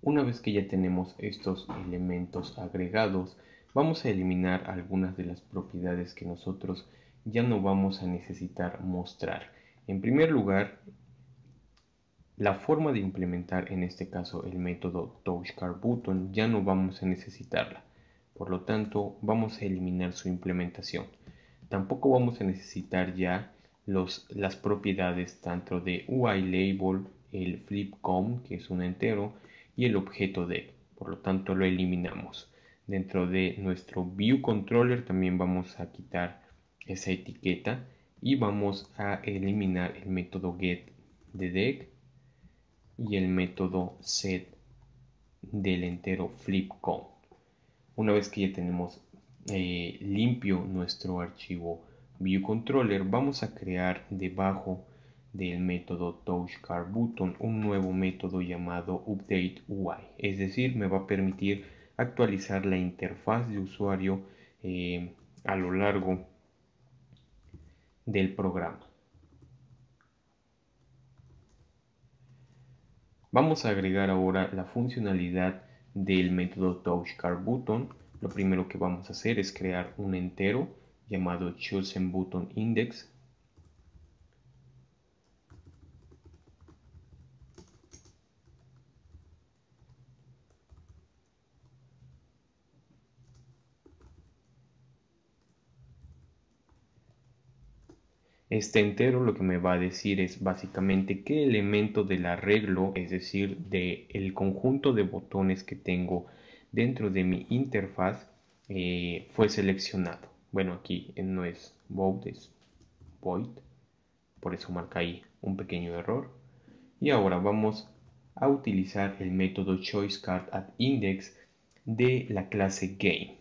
Una vez que ya tenemos estos elementos agregados, vamos a eliminar algunas de las propiedades que nosotros ya no vamos a necesitar mostrar. En primer lugar, la forma de implementar en este caso el método touchCardButton ya no vamos a necesitarla, por lo tanto vamos a eliminar su implementación. Tampoco vamos a necesitar ya los, las propiedades tanto de UILabel, el flipcom que es un entero, y el objeto de, por lo tanto lo eliminamos. Dentro de nuestro View Controller también vamos a quitar esa etiqueta y vamos a eliminar el método get deck y el método set del entero flip Una vez que ya tenemos eh, limpio nuestro archivo viewcontroller vamos a crear debajo del método touchCarButton un nuevo método llamado UpdateUI. es decir, me va a permitir actualizar la interfaz de usuario eh, a lo largo del programa. Vamos a agregar ahora la funcionalidad del método touchCardButton. Lo primero que vamos a hacer es crear un entero llamado chosenButtonIndex este entero lo que me va a decir es básicamente qué elemento del arreglo, es decir, del el conjunto de botones que tengo dentro de mi interfaz, eh, fue seleccionado. Bueno, aquí no es vote, es void, por eso marca ahí un pequeño error. Y ahora vamos a utilizar el método choiceCardAtIndex de la clase game.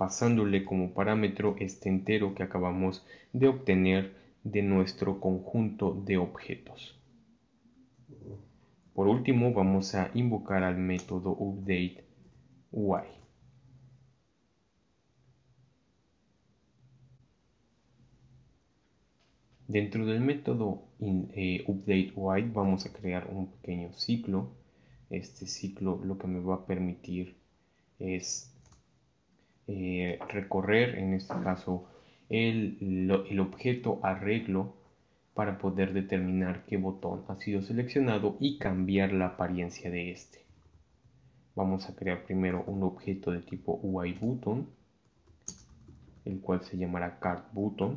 pasándole como parámetro este entero que acabamos de obtener de nuestro conjunto de objetos. Por último, vamos a invocar al método update Dentro del método in, eh, update vamos a crear un pequeño ciclo. Este ciclo lo que me va a permitir es eh, recorrer, en este caso, el, objeto arreglo para poder determinar qué botón ha sido seleccionado y cambiar la apariencia de este. Vamos a crear primero un objeto de tipo UIButton, el cual se llamará cardButton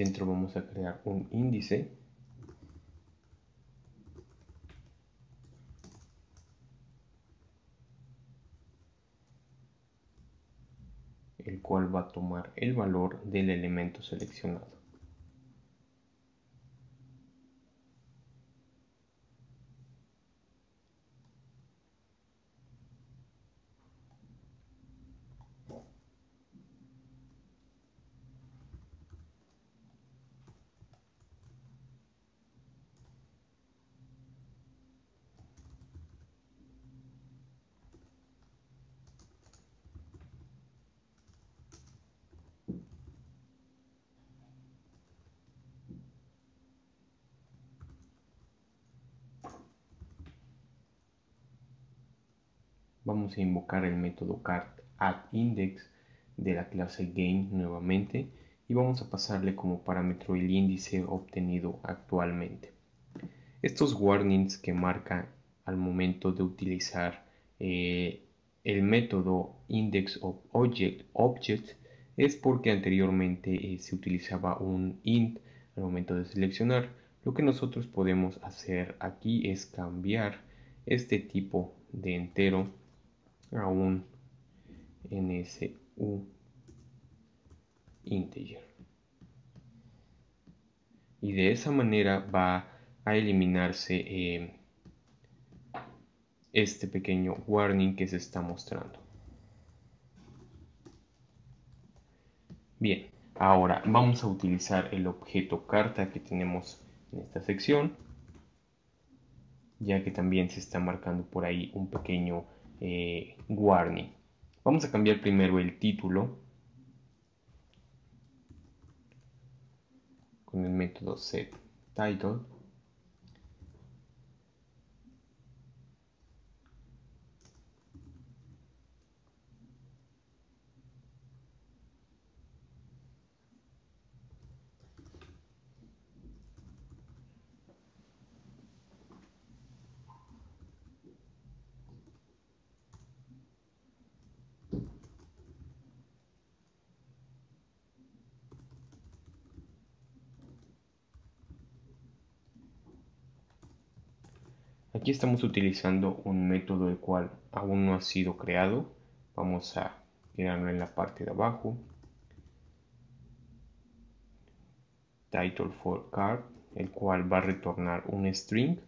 Dentro vamos a crear un índice. el cual va a tomar el valor del elemento seleccionado. vamos a invocar el método card index de la clase game nuevamente y vamos a pasarle como parámetro el índice obtenido actualmente. Estos warnings que marca al momento de utilizar eh, el método index of object, object es porque anteriormente eh, se utilizaba un int al momento de seleccionar. Lo que nosotros podemos hacer aquí es cambiar este tipo de entero a un NSU integer. Y de esa manera va a eliminarse eh, este pequeño warning que se está mostrando. Bien, ahora vamos a utilizar el objeto carta que tenemos en esta sección, ya que también se está marcando por ahí un pequeño eh, warning. Vamos a cambiar primero el título con el método set title Aquí estamos utilizando un método el cual aún no ha sido creado. Vamos a crearlo en la parte de abajo. Title for card, el cual va a retornar un string.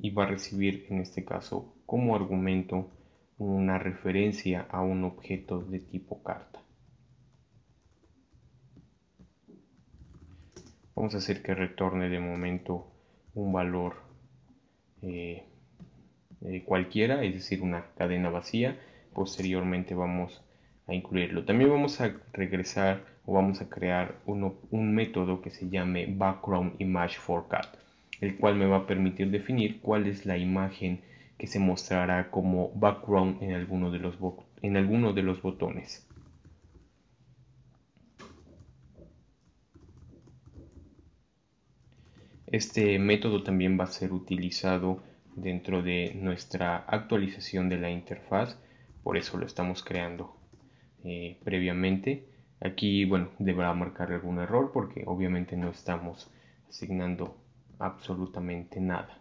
Y va a recibir en este caso como argumento una referencia a un objeto de tipo carta. vamos a hacer que retorne de momento un valor eh, cualquiera, es decir, una cadena vacía. Posteriormente vamos a incluirlo. También vamos a regresar o vamos a crear un método que se llame Background Image el cual me va a permitir definir cuál es la imagen que se mostrará como background en en alguno de los botones. Este método también va a ser utilizado dentro de nuestra actualización de la interfaz, por eso lo estamos creando eh, previamente. Aquí, bueno, deberá marcar algún error porque obviamente no estamos asignando absolutamente nada.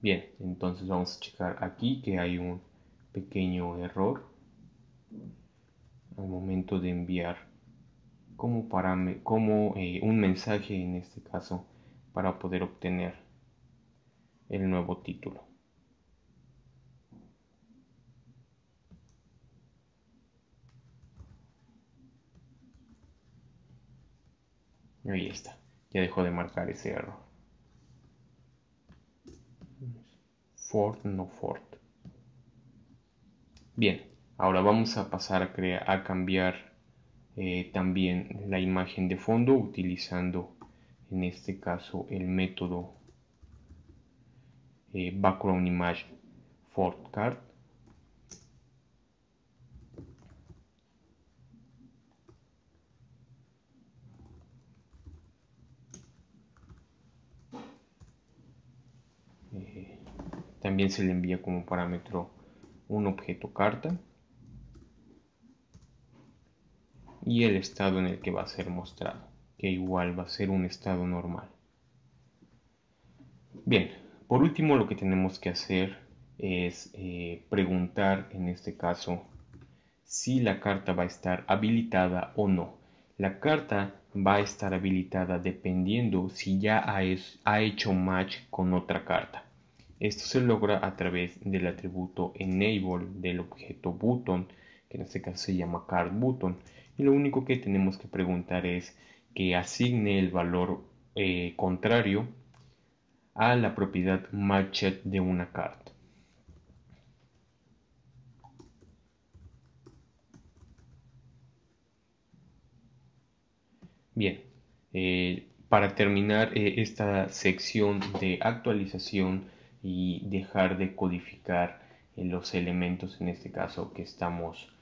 Bien, entonces vamos a checar aquí que hay un pequeño error al momento de enviar como, como eh, un mensaje en este caso para poder obtener el nuevo título. Ahí está, ya dejó de marcar ese error. Ford, no Ford. Bien, ahora vamos a pasar a, a cambiar eh, también la imagen de fondo utilizando en este caso el método eh, background image for card eh, también se le envía como parámetro un objeto carta y el estado en el que va a ser mostrado que igual va a ser un estado normal. Bien, por último lo que tenemos que hacer es eh, preguntar en este caso si la carta va a estar habilitada o no. La carta va a estar habilitada dependiendo si ya ha, hecho match con otra carta. Esto se logra a través del atributo enable del objeto button, que en este caso se llama card button. Y lo único que tenemos que preguntar es que asigne el valor eh, contrario a la propiedad matched de una carta. Bien, eh, para terminar eh, esta sección de actualización y dejar de codificar los elementos en este caso que estamos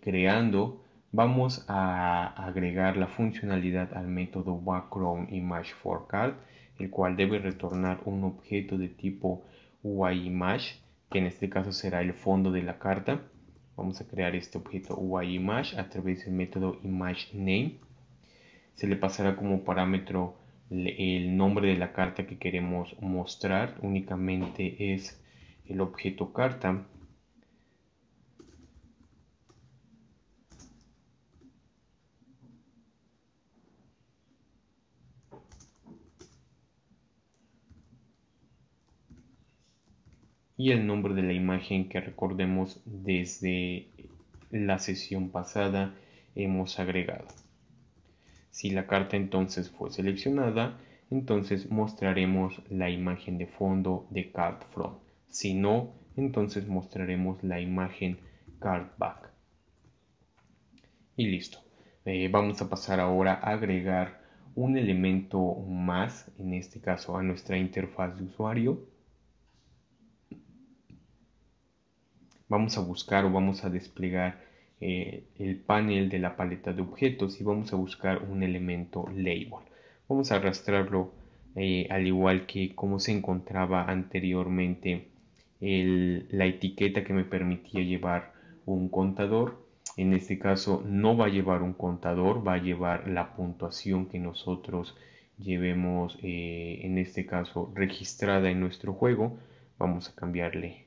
creando, Vamos a agregar la funcionalidad al método background el cual debe retornar un objeto de tipo YImage, que en este caso será el fondo de la carta. Vamos a crear este objeto YImage a través del método ImageName. Se le pasará como parámetro el nombre de la carta que queremos mostrar únicamente es el objeto carta y el nombre de la imagen que recordemos desde la sesión pasada hemos agregado. Si la carta entonces fue seleccionada, entonces mostraremos la imagen de fondo de card Front. Si no, entonces mostraremos la imagen card back. Y listo. Eh, vamos a pasar ahora a agregar un elemento más, en este caso a nuestra interfaz de usuario. vamos a buscar o vamos a desplegar eh, el panel de la paleta de objetos y vamos a buscar un elemento label. Vamos a arrastrarlo eh, al igual que como se encontraba anteriormente la etiqueta que me permitía llevar un contador. En este caso no va a llevar un contador, va a llevar la puntuación que nosotros llevemos eh, en este caso registrada en nuestro juego. Vamos a cambiarle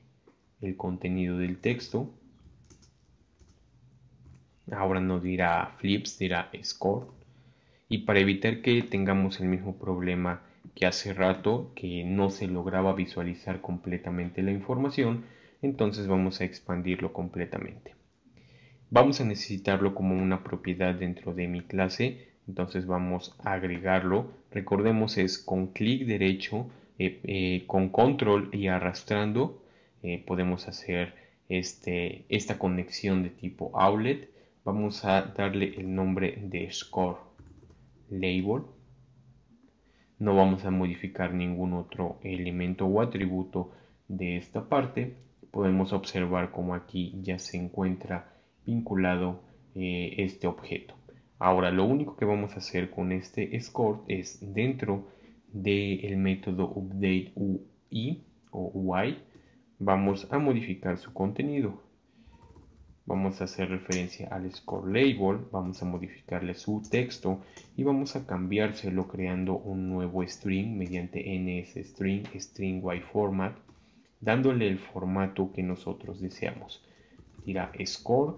el contenido del texto. Ahora no dirá flips, dirá score. Y para evitar que tengamos el mismo problema que hace rato, que no se lograba visualizar completamente la información, entonces vamos a expandirlo completamente. Vamos a necesitarlo como una propiedad dentro de mi clase, entonces vamos a agregarlo. Recordemos es con clic derecho, eh, eh, con control y arrastrando eh, podemos hacer este, esta conexión de tipo outlet. Vamos a darle el nombre de score label. No vamos a modificar ningún otro elemento o atributo de esta parte. Podemos observar como aquí ya se encuentra vinculado eh, este objeto. Ahora lo único que vamos a hacer con este score es dentro del método update UI o UI vamos a modificar su contenido. Vamos a hacer referencia al score label, vamos a modificarle su texto y vamos a cambiárselo creando un nuevo string mediante nsstring, y format, dándole el formato que nosotros deseamos. Tira score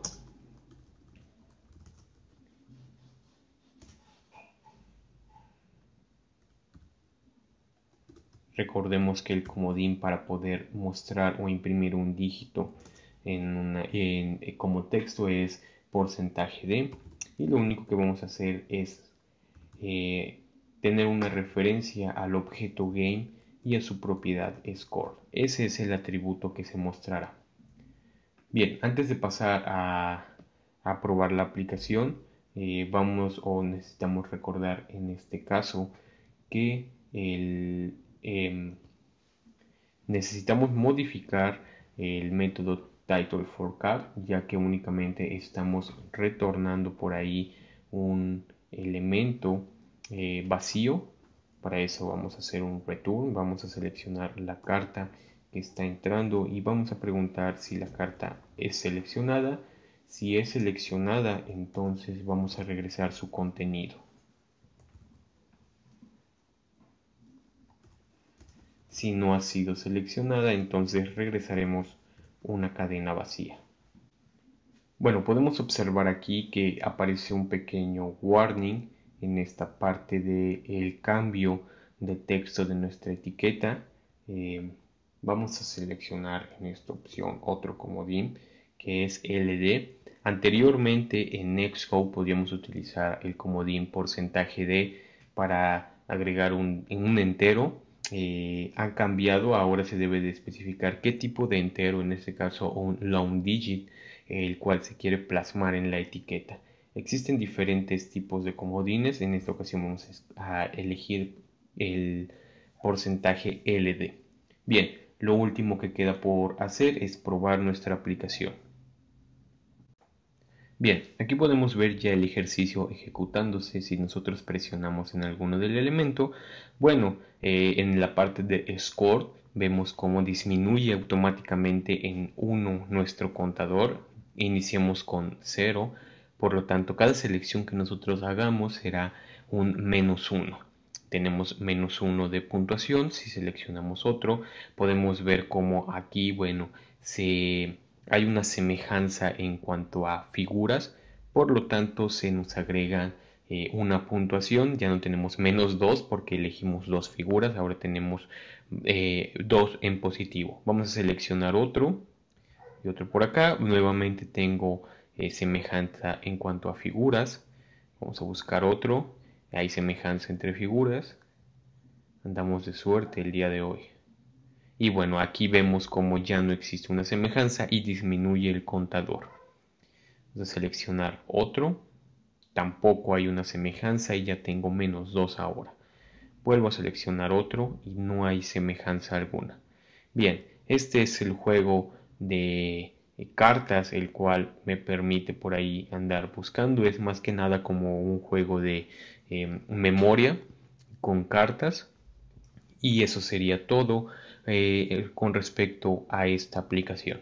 Recordemos que el comodín para poder mostrar o imprimir un dígito en eh, como texto es porcentaje de y lo único que vamos a hacer es eh, tener una referencia al objeto game y a su propiedad score. Ese es el atributo que se mostrará. Bien, antes de pasar a, probar la aplicación, eh, vamos o necesitamos recordar en este caso que el, Em, necesitamos modificar el método title for card ya que únicamente estamos retornando por ahí un elemento eh, vacío para eso vamos a hacer un return vamos a seleccionar la carta que está entrando y vamos a preguntar si la carta es seleccionada si es seleccionada entonces vamos a regresar su contenido Si no ha sido seleccionada, entonces regresaremos una cadena vacía. Bueno, podemos observar aquí que aparece un pequeño warning en esta parte del cambio de texto de nuestra etiqueta. Eh, vamos a seleccionar en esta opción otro comodín que es LD. Anteriormente en Xcode podíamos utilizar el comodín porcentaje D para agregar un, en un entero han cambiado, ahora se debe de especificar qué tipo de entero, en este caso un long digit, el cual se quiere plasmar en la etiqueta. Existen diferentes tipos de comodines, en esta ocasión vamos a elegir el porcentaje LD. Bien, lo último que queda por hacer es probar nuestra aplicación. Bien, aquí podemos ver ya el ejercicio ejecutándose si nosotros presionamos en alguno del elemento. Bueno, eh, en la parte de score vemos cómo disminuye automáticamente en 1 nuestro contador. Iniciamos con 0, por lo tanto cada selección que nosotros hagamos será un menos 1. Tenemos menos 1 de puntuación, si seleccionamos otro podemos ver cómo aquí, bueno, se hay una semejanza en cuanto a figuras, por lo tanto se nos agrega eh, una puntuación, ya no tenemos menos dos porque elegimos dos figuras, ahora tenemos eh, dos en positivo. Vamos a seleccionar otro y otro por acá, nuevamente tengo eh, semejanza en cuanto a figuras, vamos a buscar otro, hay semejanza entre figuras, andamos de suerte el día de hoy. Y bueno, aquí vemos como ya no existe una semejanza y disminuye el contador. Voy a seleccionar otro. Tampoco hay una semejanza y ya tengo menos dos ahora. Vuelvo a seleccionar otro y no hay semejanza alguna. Bien, este es el juego de cartas, el cual me permite por ahí andar buscando. Es más que nada como un juego de eh, memoria con cartas. Y eso sería todo. Eh, con respecto a esta aplicación.